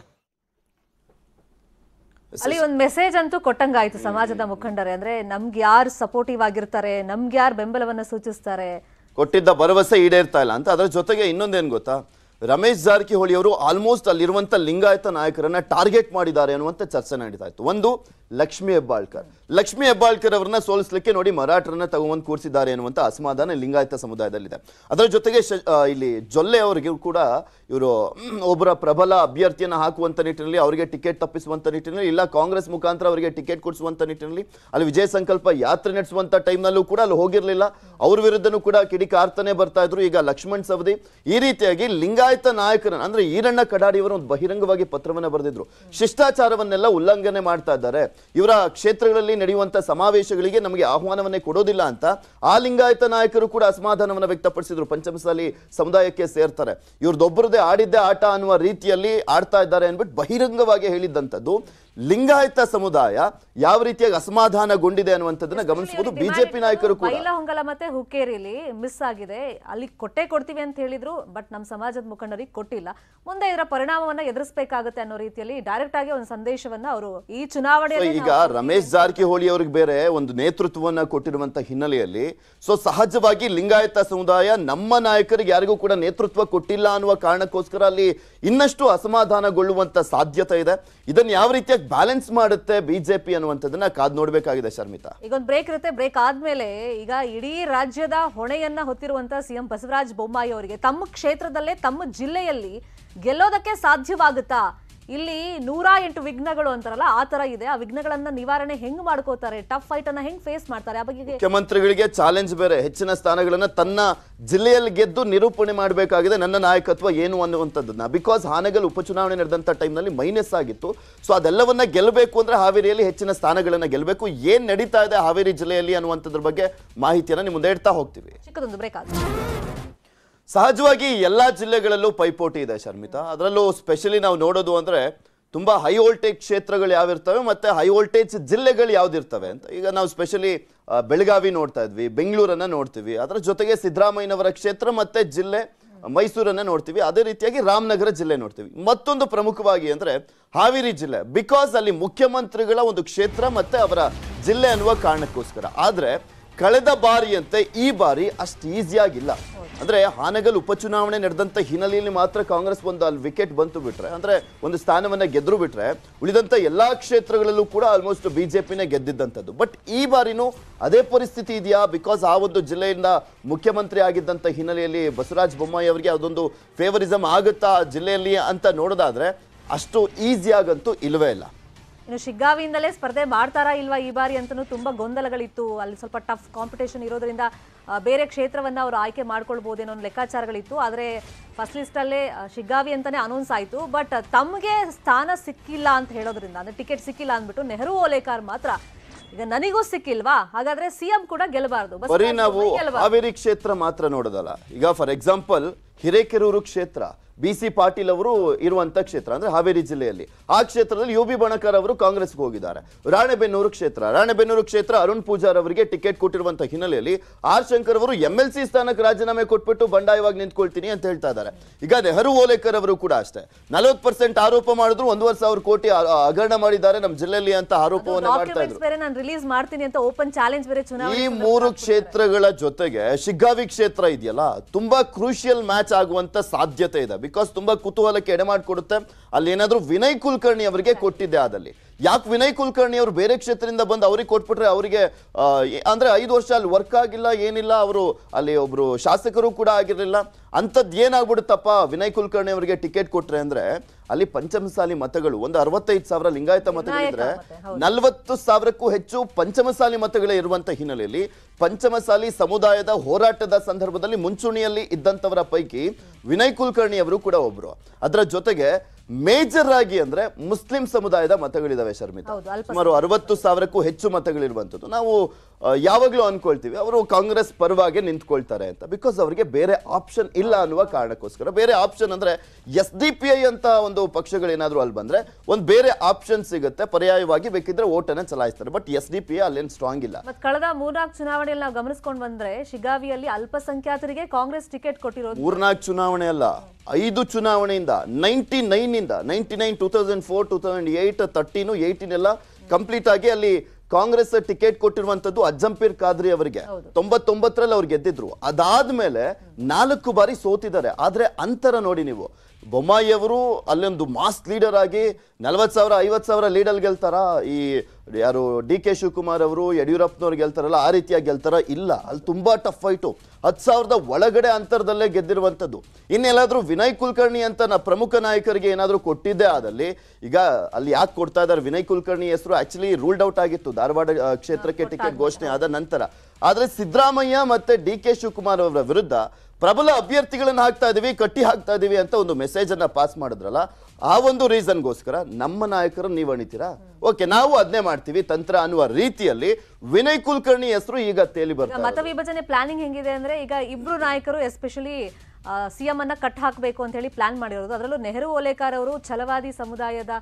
ಅಲ್ಲಿ ಒಂದು ಮೆಸೇಜ್ ಅಂತೂ ಕೊಟ್ಟಂಗಾಯ್ತು ಸಮಾಜದ ಮುಖಂಡರೇ ಅಂದ್ರೆ ನಮ್ಗೆ ಯಾರು ಸಪೋರ್ಟಿವ್ ಆಗಿರ್ತಾರೆ ನಮ್ಗೆ ಯಾರು ಬೆಂಬಲವನ್ನ ಸೂಚಿಸ್ತಾರೆ ಕೊಟ್ಟಿದ್ದ ಭರವಸೆ ಈಡೇರ್ತಾ ಇಲ್ಲ ಅಂತ ಅದರ ಜೊತೆಗೆ ಇನ್ನೊಂದೇನು ಗೊತ್ತಾ ರಮೇಶ್ ಜಾರಕಿಹೊಳಿ ಅವರು ಆಲ್ಮೋಸ್ಟ್ ಅಲ್ಲಿರುವಂತ ಲಿಂಗಾಯತ ನಾಯಕರನ್ನ ಟಾರ್ಗೆಟ್ ಮಾಡಿದ್ದಾರೆ ಅನ್ನುವಂತ ಚರ್ಚೆ ನಡೀತಾ ಇತ್ತು ಒಂದು ಲಕ್ಷ್ಮಿ ಹೆಬ್ಬಾಳ್ಕರ್ ಲಕ್ಷ್ಮಿ ಹೆಬ್ಬಾಳ್ಕರ್ ಅವರನ್ನ ಸೋಲಿಸಲಿಕ್ಕೆ ನೋಡಿ ಮರಾಠರನ್ನ ತಗೊಂಬಂದು ಕೂರಿಸಿದ್ದಾರೆ ಅನ್ನುವಂತ ಅಸಮಾಧಾನ ಲಿಂಗಾಯತ ಸಮುದಾಯದಲ್ಲಿದೆ ಅದರ ಜೊತೆಗೆ ಇಲ್ಲಿ ಜೊಲ್ಲೆ ಅವರಿಗೆ ಕೂಡ ಇವರು ಒಬ್ಬರ ಪ್ರಬಲ ಅಭ್ಯರ್ಥಿಯನ್ನು ಹಾಕುವಂತ ನಿಟ್ಟಿನಲ್ಲಿ ಅವರಿಗೆ ಟಿಕೆಟ್ ತಪ್ಪಿಸುವಂತ ನಿಟ್ಟಿನಲ್ಲಿ ಇಲ್ಲ ಕಾಂಗ್ರೆಸ್ ಮುಖಾಂತರ ಅವರಿಗೆ ಟಿಕೆಟ್ ಕೊಡಿಸುವಂತ ನಿಟ್ಟಿನಲ್ಲಿ ಅಲ್ಲಿ ವಿಜಯ ಸಂಕಲ್ಪ ಯಾತ್ರೆ ನಡೆಸುವಂಥ ಟೈಮ್ನಲ್ಲೂ ಕೂಡ ಅಲ್ಲಿ ಹೋಗಿರಲಿಲ್ಲ ಅವ್ರ ವಿರುದ್ಧನೂ ಕೂಡ ಕಿಡಿಕಾರ್ತನೆ ಬರ್ತಾ ಇದ್ರು ಈಗ ಲಕ್ಷ್ಮಣ್ ಸವದಿ ಈ ರೀತಿಯಾಗಿ ಲಿಂಗಾಯತ ನಾಯಕರ ಅಂದ್ರೆ ಈರಣ್ಣ ಕಡಾಡಿ ಅವರು ಒಂದು ಬಹಿರಂಗವಾಗಿ ಪತ್ರವನ್ನು ಬರೆದಿದ್ರು ಶಿಷ್ಟಾಚಾರವನ್ನೆಲ್ಲ ಉಲ್ಲಂಘನೆ ಮಾಡ್ತಾ ಇದ್ದಾರೆ ಇವರ ಕ್ಷೇತ್ರಗಳಲ್ಲಿ ನಡೆಯುವಂತ ಸಮಾವೇಶಗಳಿಗೆ ನಮಗೆ ಆಹ್ವಾನವನ್ನೇ ಕೊಡೋದಿಲ್ಲ ಅಂತ ಆ ಲಿಂಗಾಯತ ನಾಯಕರು ಕೂಡ ಅಸಮಾಧಾನವನ್ನು ವ್ಯಕ್ತಪಡಿಸಿದ್ರು ಪಂಚಮಸಾಲಿ ಸಮುದಾಯಕ್ಕೆ ಸೇರ್ತಾರೆ ಇವ್ರದ್ದೊಬ್ಬರದೇ ಆಡಿದ್ದೇ ಆಟ ಅನ್ನುವ ರೀತಿಯಲ್ಲಿ ಆಡ್ತಾ ಇದ್ದಾರೆ ಅಂದ್ಬಿಟ್ಟು ಬಹಿರಂಗವಾಗಿ ಹೇಳಿದ್ದಂಥದ್ದು ಲಿಂಗಾಯತ ಸಮುದಾಯ ಯಾವ ರೀತಿಯಾಗಿ ಅಸಮಾಧಾನಗೊಂಡಿದೆ ಅನ್ನುವಂಥದ್ದನ್ನ ಗಮನಿಸಬಹುದು ಬಿಜೆಪಿ ನಾಯಕರು ಹೊಂಗಲ ಮತ್ತೆ ಹುಕ್ಕೇರಿಲಿ ಮಿಸ್ ಆಗಿದೆ ಅಲ್ಲಿ ಕೊಟ್ಟೆ ಕೊಡ್ತೀವಿ ಅಂತ ಹೇಳಿದ್ರು ಬಟ್ ನಮ್ಮ ಸಮಾಜದ ಮುಖಂಡರಿಗೆ ಕೊಟ್ಟಿಲ್ಲ ಮುಂದೆ ಇದರ ಪರಿಣಾಮವನ್ನ ಎದುರಿಸಬೇಕಾಗುತ್ತೆ ಅನ್ನೋ ರೀತಿಯಲ್ಲಿ ಡೈರೆಕ್ಟ್ ಆಗಿ ಒಂದು ಸಂದೇಶವನ್ನ ಅವರು ಈ ಚುನಾವಣೆ ಈಗ ರಮೇಶ್ ಜಾರಕಿಹೊಳಿ ಅವ್ರಿಗೆ ಬೇರೆ ಒಂದು ನೇತೃತ್ವವನ್ನ ಕೊಟ್ಟಿರುವಂತ ಹಿನ್ನೆಲೆಯಲ್ಲಿ ಸೊ ಸಹಜವಾಗಿ ಲಿಂಗಾಯತ ಸಮುದಾಯ ನಮ್ಮ ನಾಯಕರಿಗೆ ಯಾರಿಗೂ ಕೂಡ ನೇತೃತ್ವ ಕೊಟ್ಟಿಲ್ಲ ಅನ್ನುವ ಕಾರಣಕ್ಕೋಸ್ಕರ ಅಲ್ಲಿ ಇನ್ನಷ್ಟು ಅಸಮಾಧಾನಗೊಳ್ಳುವಂತ ಸಾಧ್ಯತೆ ಇದೆ ಇದನ್ನ ಯಾವ ರೀತಿಯಾಗಿ ಬ್ಯಾಲೆನ್ಸ್ ಮಾಡುತ್ತೆ ಬಿಜೆಪಿ ಅನ್ನುವಂಥದ್ದನ್ನ ಕಾದ್ ನೋಡಬೇಕಾಗಿದೆ ಶರ್ಮಿತಾ ಈಗ ಒಂದು ಬ್ರೇಕ್ ಇರುತ್ತೆ ಬ್ರೇಕ್ ಆದ್ಮೇಲೆ ಈಗ ಇಡೀ ರಾಜ್ಯದ ಹೊಣೆಯನ್ನ ಹೊತ್ತಿರುವಂತಹ ಸಿಎಂ ಬಸವರಾಜ ಬೊಮ್ಮಾಯಿ ಅವರಿಗೆ ತಮ್ಮ ಕ್ಷೇತ್ರದಲ್ಲೇ ತಮ್ಮ ಜಿಲ್ಲೆಯಲ್ಲಿ ಗೆಲ್ಲೋದಕ್ಕೆ ಸಾಧ್ಯವಾಗುತ್ತಾ ಇಲ್ಲಿ ನೂರ ಎಂಟು ವಿಘ್ನಗಳು ಅಂತಾರಲ್ಲ ಆ ತರ ಇದೆ ಆ ವಿಘ್ನಗಳನ್ನ ನಿವಾರಣೆ ಹೆಂಗ್ ಮಾಡ್ಕೋತಾರೆ ಟಫ್ ಫೈಟ್ ಅನ್ನ ಹೆಂಗ್ ಫೇಸ್ ಮಾಡ್ತಾರೆ ಆ ಬಗ್ಗೆ ಮುಖ್ಯಮಂತ್ರಿಗಳಿಗೆ ಚಾಲೆಂಜ್ ಬೇರೆ ಹೆಚ್ಚಿನ ಸ್ಥಾನಗಳನ್ನ ತನ್ನ ಜಿಲ್ಲೆಯಲ್ಲಿ ಗೆದ್ದು ನಿರೂಪಣೆ ಮಾಡಬೇಕಾಗಿದೆ ನನ್ನ ನಾಯಕತ್ವ ಏನು ಅನ್ನುವಂಥದ್ದನ್ನ ಬಿಕಾಸ್ ಹಾನಗಲ್ ಉಪಚುನಾವಣೆ ನಡೆದಂಥ ಟೈಮ್ನಲ್ಲಿ ಮೈನಸ್ ಆಗಿತ್ತು ಸೊ ಅದೆಲ್ಲವನ್ನ ಗೆಲ್ಲಬೇಕು ಅಂದ್ರೆ ಹಾವೇರಿಯಲ್ಲಿ ಹೆಚ್ಚಿನ ಸ್ಥಾನಗಳನ್ನ ಗೆಲ್ಲಬೇಕು ಏನ್ ನಡೀತಾ ಇದೆ ಹಾವೇರಿ ಜಿಲ್ಲೆಯಲ್ಲಿ ಅನ್ನುವಂಥದ್ರ ಬಗ್ಗೆ ಮಾಹಿತಿಯನ್ನು ಮುಂದೆ ಇಡ್ತಾ ಹೋಗ್ತೀವಿ ಚಿಕ್ಕದೊಂದು ಬ್ರೇಕ್ ಸಹಜವಾಗಿ ಎಲ್ಲ ಜಿಲ್ಲೆಗಳಲ್ಲೂ ಪೈಪೋಟಿ ಇದೆ ಶರ್ಮಿತಾ ಅದರಲ್ಲೂ ಸ್ಪೆಷಲಿ ನಾವು ನೋಡೋದು ಅಂದರೆ ತುಂಬ ಹೈ ವೋಲ್ಟೇಜ್ ಕ್ಷೇತ್ರಗಳು ಯಾವಿರ್ತವೆ ಮತ್ತು ಹೈ ವೋಲ್ಟೇಜ್ ಜಿಲ್ಲೆಗಳು ಇರ್ತವೆ ಅಂತ ಈಗ ನಾವು ಸ್ಪೆಷಲಿ ಬೆಳಗಾವಿ ನೋಡ್ತಾ ಇದ್ವಿ ಬೆಂಗಳೂರನ್ನು ನೋಡ್ತೀವಿ ಅದರ ಜೊತೆಗೆ ಸಿದ್ದರಾಮಯ್ಯನವರ ಕ್ಷೇತ್ರ ಮತ್ತು ಜಿಲ್ಲೆ ಮೈಸೂರನ್ನು ನೋಡ್ತೀವಿ ಅದೇ ರೀತಿಯಾಗಿ ರಾಮನಗರ ಜಿಲ್ಲೆ ನೋಡ್ತೀವಿ ಮತ್ತೊಂದು ಪ್ರಮುಖವಾಗಿ ಅಂದರೆ ಹಾವೇರಿ ಜಿಲ್ಲೆ ಬಿಕಾಸ್ ಅಲ್ಲಿ ಮುಖ್ಯಮಂತ್ರಿಗಳ ಒಂದು ಕ್ಷೇತ್ರ ಮತ್ತು ಅವರ ಜಿಲ್ಲೆ ಅನ್ನುವ ಕಾರಣಕ್ಕೋಸ್ಕರ ಆದರೆ ಕಳೆದ ಬಾರಿಯಂತೆ ಈ ಬಾರಿ ಅಷ್ಟು ಈಸಿಯಾಗಿಲ್ಲ ಅಂದ್ರೆ ಹಾನಗಲ್ ಉಪಚುನಾವಣೆ ನಡೆದಂತ ಹಿನ್ನೆಲೆಯಲ್ಲಿ ಮಾತ್ರ ಕಾಂಗ್ರೆಸ್ ಒಂದು ಅಲ್ಲಿ ವಿಕೆಟ್ ಬಂತು ಬಿಟ್ರೆ ಅಂದ್ರೆ ಒಂದು ಸ್ಥಾನವನ್ನ ಗೆದ್ರು ಬಿಟ್ರೆ ಉಳಿದಂತ ಎಲ್ಲಾ ಕ್ಷೇತ್ರಗಳಲ್ಲೂ ಕೂಡ ಆಲ್ಮೋಸ್ಟ್ ಬಿಜೆಪಿನೇ ಗೆದ್ದಿದ್ದಂಥದ್ದು ಬಟ್ ಈ ಬಾರಿನೂ ಅದೇ ಪರಿಸ್ಥಿತಿ ಇದೆಯಾ ಬಿಕಾಸ್ ಆ ಒಂದು ಜಿಲ್ಲೆಯಿಂದ ಮುಖ್ಯಮಂತ್ರಿ ಆಗಿದ್ದಂಥ ಹಿನ್ನೆಲೆಯಲ್ಲಿ ಬಸವರಾಜ ಬೊಮ್ಮಾಯಿ ಅವರಿಗೆ ಅದೊಂದು ಫೇವರಿಸಮ್ ಆಗುತ್ತಾ ಜಿಲ್ಲೆಯಲ್ಲಿ ಅಂತ ನೋಡೋದಾದ್ರೆ ಅಷ್ಟು ಈಸಿಯಾಗಂತೂ ಇಲ್ಲವೇ ಇಲ್ಲ ಇನ್ನು ಶಿಗ್ಗಾವಿಯಿಂದಲೇ ಸ್ಪರ್ಧೆ ಮಾಡ್ತಾರಾ ಇಲ್ವಾ ಈ ಬಾರಿ ಅಂತಲೂ ತುಂಬಾ ಗೊಂದಲಗಳಿತ್ತು ಅಲ್ಲಿ ಸ್ವಲ್ಪ ಟಫ್ ಕಾಂಪಿಟೇಷನ್ ಇರೋದ್ರಿಂದ ಬೇರೆ ಕ್ಷೇತ್ರವನ್ನ ಅವರು ಆಯ್ಕೆ ಮಾಡ್ಕೊಳ್ಬೋದೇನೋ ಲೆಕ್ಕಾಚಾರಗಳಿತ್ತು ಆದ್ರೆ ಫಸ್ಟ್ ಲಿಸ್ಟ್ ಅಲ್ಲೇ ಶಿಗ್ಗಾವಿ ಅಂತಾನೆ ಅನೌನ್ಸ್ ಆಯ್ತು ಬಟ್ ತಮ್ಗೆ ಸ್ಥಾನ ಸಿಕ್ಕಿಲ್ಲ ಅಂತ ಹೇಳೋದ್ರಿಂದ ಅಂದ್ರೆ ಟಿಕೆಟ್ ಸಿಕ್ಕಿಲ್ಲ ಅಂದ್ಬಿಟ್ಟು ನೆಹರು ಓಲೇಕಾರ್ ಮಾತ್ರ ಈಗ ನನಿಗೂ ಸಿಕ್ಕಿಲ್ವಾ ಹಾಗಾದ್ರೆ ಸಿಎಂ ಕೂಡ ಗೆಲ್ಲಬಾರ್ದು ಬರೀ ನಾವು ಹಾವೇರಿ ಕ್ಷೇತ್ರ ಮಾತ್ರ ನೋಡೋದಲ್ಲ ಈಗ ಫಾರ್ ಎಕ್ಸಾಂಪಲ್ ಹಿರೇಕೆರೂರು ಕ್ಷೇತ್ರ ಬಿ ಸಿ ಪಾಟೀಲ್ ಅವರು ಇರುವಂತ ಕ್ಷೇತ್ರ ಅಂದ್ರೆ ಹಾವೇರಿ ಜಿಲ್ಲೆಯಲ್ಲಿ ಆ ಕ್ಷೇತ್ರದಲ್ಲಿ ಯು ಬಿ ಬಣಕರ್ ಅವರು ಕಾಂಗ್ರೆಸ್ಗೆ ಹೋಗಿದ್ದಾರೆ ರಾಣೆಬೆನ್ನೂರು ಕ್ಷೇತ್ರ ರಾಣೆಬೆನ್ನೂರು ಕ್ಷೇತ್ರ ಅರುಣ್ ಪೂಜಾರ್ ಅವರಿಗೆ ಟಿಕೆಟ್ ಕೊಟ್ಟಿರುವಂತಹ ಹಿನ್ನೆಲೆಯಲ್ಲಿ ಆರ್ ಶಂಕರ್ ಅವರು ಎಂ ಎಲ್ ಸಿ ಸ್ಥಾನಕ್ಕೆ ರಾಜೀನಾಮೆ ಕೊಟ್ಬಿಟ್ಟು ಬಂಡಾಯವಾಗಿ ನಿಂತ್ಕೊಳ್ತೀನಿ ಅಂತ ಹೇಳ್ತಾ ಇದ್ದಾರೆ ಈಗ ನೆಹರು ಓಲೇಕರ್ ಅವರು ಕೂಡ ಅಷ್ಟೇ ನಲವತ್ತು ಪರ್ಸೆಂಟ್ ಆರೋಪ ಮಾಡಿದ್ರು ಒಂದುವರೆ ಸಾವಿರ ಕೋಟಿ ಹಗರಣ ಮಾಡಿದ್ದಾರೆ ನಮ್ಮ ಜಿಲ್ಲೆಯಲ್ಲಿ ಅಂತ ಆರೋಪವನ್ನು ಮಾಡ್ತಾ ಇದ್ದಾರೆ ಈ ಮೂರು ಕ್ಷೇತ್ರಗಳ ಜೊತೆಗೆ ಶಿಗ್ಗಾವಿ ಕ್ಷೇತ್ರ ಇದೆಯಲ್ಲ ತುಂಬಾ ಕ್ರೂಷಿಯಲ್ ಮ್ಯಾಚ್ ಆಗುವಂತ ಸಾಧ್ಯತೆ ಇದೆ ಬಿಕಾಸ್ ತುಂಬಾ ಕುತೂಹಲಕ್ಕೆ ಎಡೆ ಮಾಡಿಕೊಡುತ್ತೆ ಅಲ್ಲಿ ಏನಾದ್ರೂ ವಿನಯ್ ಕುಲಕರ್ಣಿ ಅವರಿಗೆ ಕೊಟ್ಟಿದ್ದೆ ಅದಲ್ಲಿ ಯಾಕೆ ವಿನಯ್ ಕುಲಕರ್ಣಿ ಅವರು ಬೇರೆ ಕ್ಷೇತ್ರದಿಂದ ಬಂದು ಅವ್ರಿಗೆ ಕೊಟ್ಬಿಟ್ರೆ ಅವರಿಗೆ ಅಂದ್ರೆ ಐದು ವರ್ಷ ಅಲ್ಲಿ ವರ್ಕ್ ಆಗಿಲ್ಲ ಏನಿಲ್ಲ ಅವರು ಅಲ್ಲಿ ಒಬ್ರು ಶಾಸಕರು ಕೂಡ ಆಗಿರಲಿಲ್ಲ ಅಂಥದ್ದು ಏನಾಗ್ಬಿಡುತ್ತಪ್ಪ ವಿನಯ್ ಕುಲಕರ್ಣಿ ಅವರಿಗೆ ಟಿಕೆಟ್ ಕೊಟ್ರೆ ಅಂದ್ರೆ ಅಲ್ಲಿ ಪಂಚಮಸಾಲಿ ಮತಗಳು ಒಂದು ಅರವತ್ತೈದು ಸಾವಿರ ಲಿಂಗಾಯತ ಮತಗಳಿದ್ರೆ ನಲ್ವತ್ತು ಸಾವಿರಕ್ಕೂ ಹೆಚ್ಚು ಪಂಚಮಸಾಲಿ ಮತಗಳೇ ಇರುವಂತ ಹಿನ್ನೆಲೆಯಲ್ಲಿ ಪಂಚಮಸಾಲಿ ಸಮುದಾಯದ ಹೋರಾಟದ ಸಂದರ್ಭದಲ್ಲಿ ಮುಂಚೂಣಿಯಲ್ಲಿ ಇದ್ದಂಥವರ ಪೈಕಿ ವಿನಯ್ ಕುಲಕರ್ಣಿ ಅವರು ಕೂಡ ಒಬ್ರು ಅದರ ಜೊತೆಗೆ ಮೇಜರ್ ಆಗಿ ಅಂದ್ರೆ ಮುಸ್ಲಿಂ ಸಮುದಾಯದ ಮತಗಳಿದಾವೆ ಶರ್ಮಿತಾ ಸುಮಾರು ಅರವತ್ತು ಸಾವಿರಕ್ಕೂ ಹೆಚ್ಚು ಮತಗಳಿರುವಂತದ್ದು ನಾವು ಯಾವಾಗಲೂ ಅನ್ಕೊಳ್ತೀವಿ ಅವರು ಕಾಂಗ್ರೆಸ್ ಪರವಾಗಿ ನಿಂತ್ಕೊಳ್ತಾರೆ ಅಂತ ಬಿಕಾಸ್ ಅವರಿಗೆ ಬೇರೆ ಆಪ್ಷನ್ ಇಲ್ಲ ಅನ್ನುವ ಕಾರಣಕ್ಕೋಸ್ಕರ ಬೇರೆ ಆಪ್ಷನ್ ಅಂದರೆ ಎಸ್ ಡಿ ಪಿ ಐ ಅಂತ ಒಂದು ಪಕ್ಷಗಳೇನಾದರೂ ಅಲ್ಲಿ ಬಂದರೆ ಒಂದು ಬೇರೆ ಆಪ್ಷನ್ ಸಿಗುತ್ತೆ ಪರ್ಯಾಯವಾಗಿ ಬೇಕಿದ್ರೆ ಓಟನ್ನು ಚಲಾಯಿಸ್ತಾರೆ but S D P I ಅಲ್ಲೇನು ಸ್ಟ್ರಾಂಗ್ ಇಲ್ಲ ಮತ್ತೆ ಕಳೆದ ಮೂರ್ನಾಲ್ಕು ಚುನಾವಣೆಯಲ್ಲಿ ನಾವು ಗಮನಿಸ್ಕೊಂಡು ಬಂದರೆ ಶಿಗಾವಿಯಲ್ಲಿ ಅಲ್ಪಸಂಖ್ಯಾತರಿಗೆ ಕಾಂಗ್ರೆಸ್ ಟಿಕೆಟ್ ಕೊಟ್ಟಿರೋದು ಮೂರ್ನಾಲ್ಕು ಚುನಾವಣೆ ಅಲ್ಲ ಐದು ಚುನಾವಣೆಯಿಂದ ನೈಂಟಿ ನೈನಿಂದ ninety nine two thousand four two thousand eight thirteen eighteen ಎಲ್ಲ ಕಂಪ್ಲೀಟ್ ಆಗಿ ಅಲ್ಲಿ ಕಾಂಗ್ರೆಸ್ ಟಿಕೆಟ್ ಕೊಟ್ಟಿರುವಂತದ್ದು ಅಜ್ಜಂಪೀರ್ ಕಾದ್ರಿ ಅವರಿಗೆ ತೊಂಬತ್ತೊಂಬತ್ತರಲ್ಲಿ ಅವ್ರು ಗೆದ್ದಿದ್ರು ಅದಾದ್ಮೇಲೆ ನಾಲ್ಕು ಬಾರಿ ಸೋತಿದ್ದಾರೆ ಆದ್ರೆ ಅಂತರ ನೋಡಿ ನೀವು ಬೊಮ್ಮಾಯಿಯವರು ಅಲ್ಲೊಂದು ಮಾಸ್ ಲೀಡರ್ ಆಗಿ ನಲ್ವತ್ತು ಸಾವಿರ ಐವತ್ತು ಸಾವಿರ ಲೀಡರ್ ಗೆಲ್ತಾರ ಈ ಯಾರು ಡಿ ಕೆ ಶಿವಕುಮಾರ್ ಅವರು ಯಡಿಯೂರಪ್ಪನವ್ರು ಗೆಲ್ತಾರಲ್ಲ ಆ ರೀತಿಯಾಗಿ ಗೆಲ್ತಾರ ಇಲ್ಲ ಅಲ್ಲಿ ತುಂಬ ಟಫ್ ಫೈಟು ಹತ್ತು ಸಾವಿರದ ಒಳಗಡೆ ಅಂತರದಲ್ಲೇ ಗೆದ್ದಿರುವಂಥದ್ದು ಇನ್ನೆಲ್ಲಾದರೂ ವಿನಯ್ ಕುಲಕರ್ಣಿ ಅಂತ ನಾ ಪ್ರಮುಖ ನಾಯಕರಿಗೆ ಏನಾದರೂ ಕೊಟ್ಟಿದ್ದೆ ಆದಲ್ಲಿ ಈಗ ಅಲ್ಲಿ ಯಾಕೆ ಕೊಡ್ತಾ ಇದ್ದಾರೆ ವಿನಯ್ ಕುಲಕರ್ಣಿ ಹೆಸರು ಆ್ಯಕ್ಚುಲಿ ರೂಲ್ಡ್ ಔಟ್ ಆಗಿತ್ತು ಧಾರವಾಡ ಕ್ಷೇತ್ರಕ್ಕೆ ಟಿಕೆಟ್ ಘೋಷಣೆ ಆದ ನಂತರ ಆದರೆ ಸಿದ್ದರಾಮಯ್ಯ ಮತ್ತು ಡಿ ಕೆ ಶಿವಕುಮಾರ್ ಅವರ ವಿರುದ್ಧ ಪ್ರಬಲ ಅಭ್ಯರ್ಥಿಗಳನ್ನು ಹಾಕ್ತಾ ಇದೀವಿ ಕಟ್ಟಿ ಹಾಕ್ತಾ ಇದೀವಿ ಅಂತ ಒಂದು ಮೆಸೇಜ್ ಅನ್ನ ಪಾಸ್ ಮಾಡಿದ್ರಲ್ಲ ಆ ಒಂದು ರೀಸನ್ಗೋಸ್ಕರ ನಮ್ಮ ನಾಯಕರು ನೀವು ಅಣಿತೀರಾ ಓಕೆ ನಾವು ಅದನ್ನೇ ಮಾಡ್ತೀವಿ ತಂತ್ರ ಅನ್ನುವ ರೀತಿಯಲ್ಲಿ ವಿನಯ್ ಕುಲಕರ್ಣಿ ಹೆಸರು ಈಗ ತೇಲಿ ಬರ್ತದೆ ಮತ ವಿಭಜನೆ ಪ್ಲಾನಿಂಗ್ ಹೆಂಗಿದೆ ಅಂದ್ರೆ ಈಗ ಇಬ್ರು ನಾಯಕರು ಎಸ್ಪೆಷಲಿ ಸಿಎಂ ಅನ್ನ ಕಟ್ ಹಾಕಬೇಕು ಅಂತ ಹೇಳಿ ಪ್ಲಾನ್ ಮಾಡಿರೋದು ಅದರಲ್ಲೂ ನೆಹರು ಓಲೇಕಾರ್ ಅವರು ಛಲವಾದಿ ಸಮುದಾಯದ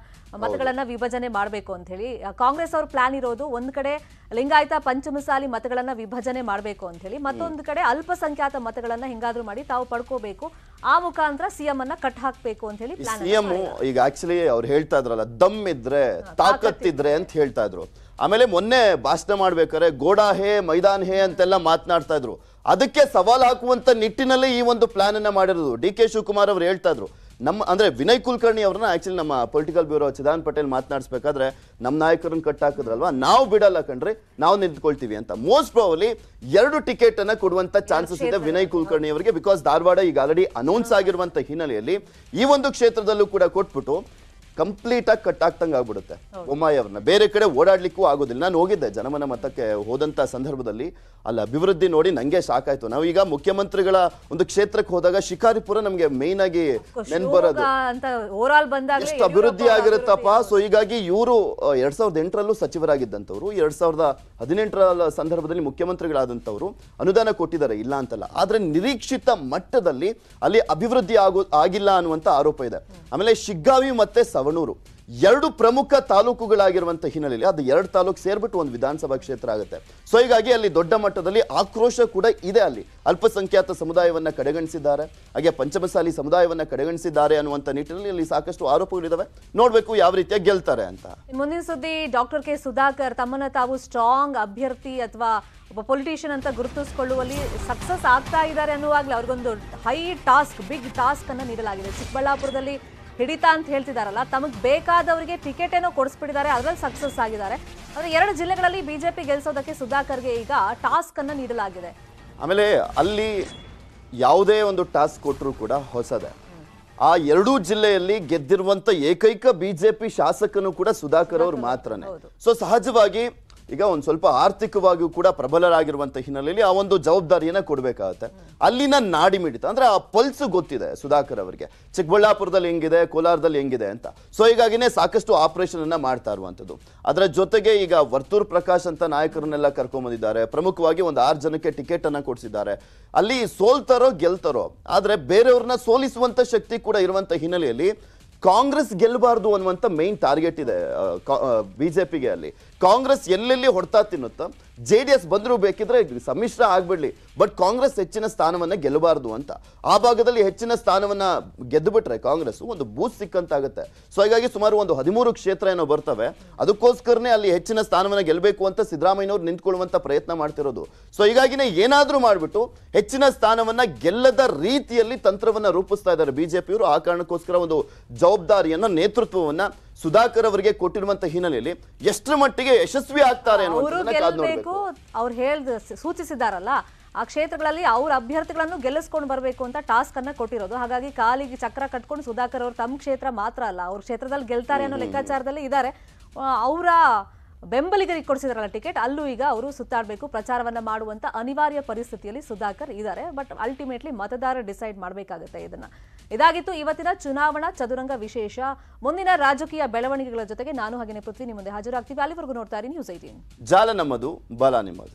ಮತಗಳನ್ನ ವಿಭಜನೆ ಮಾಡಬೇಕು ಅಂತ ಹೇಳಿ ಕಾಂಗ್ರೆಸ್ ಅವ್ರ ಪ್ಲಾನ್ ಇರೋದು ಒಂದ್ ಕಡೆ ಲಿಂಗಾಯತ ಪಂಚಮಸಾಲಿ ಮತಗಳನ್ನ ವಿಭಜನೆ ಮಾಡಬೇಕು ಅಂತ ಹೇಳಿ ಮತ್ತೊಂದು ಕಡೆ ಅಲ್ಪಸಂಖ್ಯಾತ ಮತಗಳನ್ನ ಹಿಂಗಾದ್ರೂ ಮಾಡಿ ತಾವು ಪಡ್ಕೋಬೇಕು ಆ ಮುಖಾಂತರ ಸಿಎಂ ಅನ್ನ ಕಟ್ ಹಾಕಬೇಕು ಅಂತ ಹೇಳಿ ಸಿಎಂ ಈಗ ಆಕ್ಚುಲಿ ಅವ್ರು ಹೇಳ್ತಾ ಇದ್ರಲ್ಲ ದಮ್ ಇದ್ರೆ ಇದ್ರೆ ಅಂತ ಹೇಳ್ತಾ ಇದ್ರು ಆಮೇಲೆ ಮೊನ್ನೆ ಭಾಷಣ ಮಾಡ್ಬೇಕಾರೆ ಗೋಡಾ ಹೇ ಮೈದಾನ್ ಹೇ ಅಂತೆಲ್ಲ ಮಾತನಾಡ್ತಾ ಇದ್ರು ಅದಕ್ಕೆ ಸವಾಲು ಹಾಕುವಂತ ನಿಟ್ಟಿನಲ್ಲೇ ಈ ಒಂದು ಪ್ಲಾನ್ ಅನ್ನ ಮಾಡಿರೋದು ಡಿ ಕೆ ಶಿವಕುಮಾರ್ ಅವರು ಹೇಳ್ತಾ ಇದ್ರು ನಮ್ಮ ಅಂದ್ರೆ ವಿನಯ್ ಕುಲಕರ್ಣಿ ಅವ್ರನ್ನ ಆಕ್ಚುಲಿ ನಮ್ಮ ಪೊಲಿಟಿಕಲ್ ಬ್ಯೂರೋ ಚಿದಾನ್ ಪಟೇಲ್ ಮಾತನಾಡಿಸ್ಬೇಕಾದ್ರೆ ನಮ್ಮ ನಾಯಕರನ್ನ ಕಟ್ ಹಾಕಿದ್ರಲ್ವಾ ನಾವು ಬಿಡಲ್ಲ ಕಣ್ರಿ ನಾವು ನಿಂತ್ಕೊಳ್ತೀವಿ ಅಂತ ಮೋಸ್ಟ್ ಪ್ರಾಬಲಿ ಎರಡು ಟಿಕೆಟ್ ಅನ್ನ ಕೊಡುವಂತ ಚಾನ್ಸಸ್ ಇದೆ ವಿನಯ್ ಕುಲಕರ್ಣಿ ಅವರಿಗೆ ಬಿಕಾಸ್ ಧಾರವಾಡ ಈಗ ಆಲ್ರೆಡಿ ಅನೌನ್ಸ್ ಆಗಿರುವಂತ ಹಿನ್ನೆಲೆಯಲ್ಲಿ ಈ ಒಂದು ಕ್ಷೇತ್ರದಲ್ಲೂ ಕೂಡ ಕೊಟ್ಬಿಟ್ಟು ಕಂಪ್ಲೀಟ್ ಆಗಿ ಕಟ್ ಆಗ್ತಂಗ ಆಗ್ಬಿಡುತ್ತೆ ಬೊಮ್ಮಾಯಿ ಅವ್ರನ್ನ ಬೇರೆ ಕಡೆ ಓಡಾಡ್ಲಿಕ್ಕೂ ಆಗೋದಿಲ್ಲ ನಾನು ಹೋಗಿದ್ದೆ ಜನಮನ ಮತಕ್ಕೆ ಹೋದಂತ ಸಂದರ್ಭದಲ್ಲಿ ಅಲ್ಲಿ ಅಭಿವೃದ್ಧಿ ನೋಡಿ ನಂಗೆ ಸಾಕಾಯ್ತು ಈಗ ಮುಖ್ಯಮಂತ್ರಿಗಳ ಒಂದು ಕ್ಷೇತ್ರಕ್ಕೆ ಹೋದಾಗ ಶಿಕಾರಿಪುರ ನಮಗೆ ಮೇನ್ ಆಗಿ ನೆನ್ಬರೋದು ಎಷ್ಟು ಅಭಿವೃದ್ಧಿ ಆಗಿರುತ್ತಪ್ಪ ಸೊ ಹೀಗಾಗಿ ಇವರು ಎರಡ್ ಸಾವಿರದ ಎಂಟರಲ್ಲೂ ಸಚಿವರಾಗಿದ್ದಂಥವ್ರು ಎರಡ್ ಸಾವಿರದ ಹದಿನೆಂಟರ ಸಂದರ್ಭದಲ್ಲಿ ಮುಖ್ಯಮಂತ್ರಿಗಳಾದಂಥವ್ರು ಅನುದಾನ ಕೊಟ್ಟಿದ್ದಾರೆ ಇಲ್ಲ ಅಂತಲ್ಲ ಆದರೆ ನಿರೀಕ್ಷಿತ ಮಟ್ಟದಲ್ಲಿ ಅಲ್ಲಿ ಅಭಿವೃದ್ಧಿ ಆಗೋ ಆಗಿಲ್ಲ ಅನ್ನುವಂತ ಆರೋಪ ಇದೆ ಆಮೇಲೆ ಶಿಗ್ಗಾವಿ ಮತ್ತೆ ಸವಣೂರು ಎರಡು ಪ್ರಮುಖ ತಾಲೂಕುಗಳಾಗಿರುವಂಥ ಹಿನ್ನೆಲೆಯಲ್ಲಿ ಅದು ಎರಡು ತಾಲೂಕು ಸೇರಿಬಿಟ್ಟು ಒಂದು ವಿಧಾನಸಭಾ ಕ್ಷೇತ್ರ ಆಗುತ್ತೆ ಸೊ ಹೀಗಾಗಿ ಅಲ್ಲಿ ದೊಡ್ಡ ಮಟ್ಟದಲ್ಲಿ ಆಕ್ರೋಶ ಕೂಡ ಇದೆ ಅಲ್ಲಿ ಅಲ್ಪಸಂಖ್ಯಾತ ಸಮುದಾಯವನ್ನು ಕಡೆಗಣಿಸಿದ್ದಾರೆ ಹಾಗೆ ಪಂಚಮಸಾಲಿ ಸಮುದಾಯವನ್ನು ಕಡೆಗಣಿಸಿದ್ದಾರೆ ಅನ್ನುವಂಥ ನಿಟ್ಟಿನಲ್ಲಿ ಅಲ್ಲಿ ಸಾಕಷ್ಟು ಆರೋಪಗಳಿದ್ದಾವೆ ನೋಡಬೇಕು ಯಾವ ರೀತಿಯಾಗಿ ಗೆಲ್ತಾರೆ ಅಂತ ಮುಂದಿನ ಸುದ್ದಿ ಡಾಕ್ಟರ್ ಕೆ ಸುಧಾಕರ್ ತಮ್ಮನ್ನ ತಾವು ಸ್ಟ್ರಾಂಗ್ ಅಭ್ಯರ್ಥಿ ಅಥವಾ ಒಬ್ಬ ಪೊಲಿಟಿಷಿಯನ್ ಅಂತ ಗುರುತಿಸಿಕೊಳ್ಳುವಲ್ಲಿ ಸಕ್ಸಸ್ ಆಗ್ತಾ ಇದ್ದಾರೆ ಅನ್ನುವಾಗಲೇ ಅವ್ರಿಗೊಂದು ಹೈ ಟಾಸ್ಕ್ ಬಿಗ್ ಟಾಸ್ಕ್ ಅನ್ನು ನೀಡಲಾಗಿದೆ ಚಿಕ್ಕಬಳ್ಳಾಪುರದಲ್ಲಿ ಹಿಡಿತ ಅಂತ ಹೇಳ್ತಿದಾರಲ್ಲ ತಮಗೆ ಬೇಕಾದವರಿಗೆ ಟಿಕೆಟ್ ಏನೋ ಕೊಡಿಸ್ಬಿಟ್ಟಿದ್ದಾರೆ ಅದರಲ್ಲಿ ಸಕ್ಸಸ್ ಆಗಿದ್ದಾರೆ ಆದರೆ ಎರಡು ಜಿಲ್ಲೆಗಳಲ್ಲಿ ಬಿಜೆಪಿ ಗೆಲ್ಸೋದಕ್ಕೆ ಸುಧಾಕರ್ಗೆ ಈಗ ಟಾಸ್ಕ್ ಅನ್ನು ನೀಡಲಾಗಿದೆ ಆಮೇಲೆ ಅಲ್ಲಿ ಯಾವುದೇ ಒಂದು ಟಾಸ್ಕ್ ಕೊಟ್ಟರು ಕೂಡ ಹೊಸದೇ ಆ ಎರಡೂ ಜಿಲ್ಲೆಯಲ್ಲಿ ಗೆದ್ದಿರುವಂತ ಏಕೈಕ ಬಿಜೆಪಿ ಶಾಸಕನು ಕೂಡ ಸುಧಾಕರ್ ಅವರು ಮಾತ್ರನೇ ಸೊ ಸಹಜವಾಗಿ ಈಗ ಒಂದು ಸ್ವಲ್ಪ ಆರ್ಥಿಕವಾಗಿಯೂ ಕೂಡ ಪ್ರಬಲರಾಗಿರುವಂಥ ಹಿನ್ನೆಲೆಯಲ್ಲಿ ಆ ಒಂದು ಜವಾಬ್ದಾರಿಯನ್ನು ಕೊಡಬೇಕಾಗುತ್ತೆ ಅಲ್ಲಿನ ನಾಡಿ ಮಿಡಿತ ಅಂದರೆ ಆ ಪಲ್ಸ್ ಗೊತ್ತಿದೆ ಸುಧಾಕರ್ ಅವರಿಗೆ ಚಿಕ್ಕಬಳ್ಳಾಪುರದಲ್ಲಿ ಹೆಂಗಿದೆ ಕೋಲಾರದಲ್ಲಿ ಹೆಂಗಿದೆ ಅಂತ ಸೊ ಹೀಗಾಗಿನೇ ಸಾಕಷ್ಟು ಆಪರೇಷನ್ ಅನ್ನ ಮಾಡ್ತಾ ಇರುವಂಥದ್ದು ಅದರ ಜೊತೆಗೆ ಈಗ ವರ್ತೂರ್ ಪ್ರಕಾಶ್ ಅಂತ ನಾಯಕರನ್ನೆಲ್ಲ ಕರ್ಕೊಂಡ್ಬಂದಿದ್ದಾರೆ ಪ್ರಮುಖವಾಗಿ ಒಂದು ಆರು ಜನಕ್ಕೆ ಟಿಕೆಟ್ ಅನ್ನ ಕೊಡಿಸಿದ್ದಾರೆ ಅಲ್ಲಿ ಸೋಲ್ತಾರೋ ಗೆಲ್ತಾರೋ ಆದರೆ ಬೇರೆಯವ್ರನ್ನ ಸೋಲಿಸುವಂತ ಶಕ್ತಿ ಕೂಡ ಇರುವಂತ ಹಿನ್ನೆಲೆಯಲ್ಲಿ ಕಾಂಗ್ರೆಸ್ ಗೆಲ್ಲಬಾರ್ದು ಅನ್ನುವಂಥ ಮೇನ್ ಟಾರ್ಗೆಟ್ ಇದೆ ಪಿಗೆ ಅಲ್ಲಿ ಕಾಂಗ್ರೆಸ್ ಎಲ್ಲೆಲ್ಲಿ ಹೊಡ್ತಾ ತಿನ್ನುತ್ತ ಜೆ ಡಿ ಎಸ್ ಬಂದರೂ ಬೇಕಿದ್ರೆ ಸಮ್ಮಿಶ್ರ ಆಗ್ಬಿಡ್ಲಿ ಬಟ್ ಕಾಂಗ್ರೆಸ್ ಹೆಚ್ಚಿನ ಸ್ಥಾನವನ್ನ ಗೆಲ್ಲಬಾರದು ಅಂತ ಆ ಭಾಗದಲ್ಲಿ ಹೆಚ್ಚಿನ ಗೆದ್ದು ಬಿಟ್ರೆ ಕಾಂಗ್ರೆಸ್ ಒಂದು ಬೂತ್ ಸಿಕ್ಕಂತಾಗುತ್ತೆ ಸೊ ಹೀಗಾಗಿ ಸುಮಾರು ಒಂದು ಹದಿಮೂರು ಕ್ಷೇತ್ರ ಏನೋ ಬರ್ತವೆ ಅದಕ್ಕೋಸ್ಕರನೇ ಅಲ್ಲಿ ಹೆಚ್ಚಿನ ಸ್ಥಾನವನ್ನ ಗೆಲ್ಲಬೇಕು ಅಂತ ಸಿದ್ದರಾಮಯ್ಯವ್ರು ನಿಂತ್ಕೊಳ್ಳುವಂಥ ಪ್ರಯತ್ನ ಮಾಡ್ತಿರೋದು ಸೊ ಹೀಗಾಗಿನೇ ಏನಾದರೂ ಮಾಡಿಬಿಟ್ಟು ಹೆಚ್ಚಿನ ಸ್ಥಾನವನ್ನ ಗೆಲ್ಲದ ರೀತಿಯಲ್ಲಿ ತಂತ್ರವನ್ನ ರೂಪಿಸ್ತಾ ಇದ್ದಾರೆ ಬಿಜೆಪಿಯವರು ಆ ಕಾರಣಕ್ಕೋಸ್ಕರ ಒಂದು ಜವಾಬ್ದಾರಿಯನ್ನು ನೇತೃತ್ವವನ್ನು ಸುಧಾಕರ್ ಅವರಿಗೆ ಕೊಟ್ಟಿರುವಂತ ಹಿನ್ನೆಲೆಯಲ್ಲಿ ಎಷ್ಟರ ಮಟ್ಟಿಗೆ ಯಶಸ್ವಿ ಆಗ್ತಾರೆ ಅವ್ರು ಹೇಳ್ದ ಸೂಚಿಸಿದಾರಲ್ಲ ಆ ಕ್ಷೇತ್ರಗಳಲ್ಲಿ ಅವ್ರ ಅಭ್ಯರ್ಥಿಗಳನ್ನು ಗೆಲ್ಲಿಸ್ಕೊಂಡು ಬರಬೇಕು ಅಂತ ಟಾಸ್ಕ್ ಅನ್ನ ಕೊಟ್ಟಿರೋದು ಹಾಗಾಗಿ ಕಾಲಿಗೆ ಚಕ್ರ ಕಟ್ಕೊಂಡು ಸುಧಾಕರ್ ಅವರು ತಮ್ಮ ಕ್ಷೇತ್ರ ಮಾತ್ರ ಅಲ್ಲ ಅವ್ರ ಕ್ಷೇತ್ರದಲ್ಲಿ ಗೆಲ್ತಾರೆ ಅನ್ನೋ ಲೆಕ್ಕಾಚಾರದಲ್ಲಿ ಇದ್ದಾರೆ ಅವರ ಬೆಂಬಲಿಗರಿಗೆ ಕೊಡಿಸಿದ್ರಲ್ಲ ಟಿಕೆಟ್ ಅಲ್ಲೂ ಈಗ ಅವರು ಸುತ್ತಾಡಬೇಕು ಪ್ರಚಾರವನ್ನು ಮಾಡುವಂಥ ಅನಿವಾರ್ಯ ಪರಿಸ್ಥಿತಿಯಲ್ಲಿ ಸುಧಾಕರ್ ಇದ್ದಾರೆ ಬಟ್ ಅಲ್ಟಿಮೇಟ್ಲಿ ಮತದಾರ ಡಿಸೈಡ್ ಮಾಡಬೇಕಾಗುತ್ತೆ ಇದನ್ನು ಇದಾಗಿತ್ತು ಇವತ್ತಿನ ಚುನಾವಣಾ ಚದುರಂಗ ವಿಶೇಷ ಮುಂದಿನ ರಾಜಕೀಯ ಬೆಳವಣಿಗೆಗಳ ಜೊತೆಗೆ ನಾನು ಹಾಗೆ ಪೃಥ್ವಿ ನಿಮ್ಮ ಮುಂದೆ ಹಾಜರಾಗ್ತೀವಿ ಅಲ್ಲಿವರೆಗೂ ನೋಡ್ತಾ ಇರಿ ನ್ಯೂಸ್ ಐಟೀನ್ ಜಾಲ ನಮ್ಮದು ಬಲ ನಿಮ್ಮದು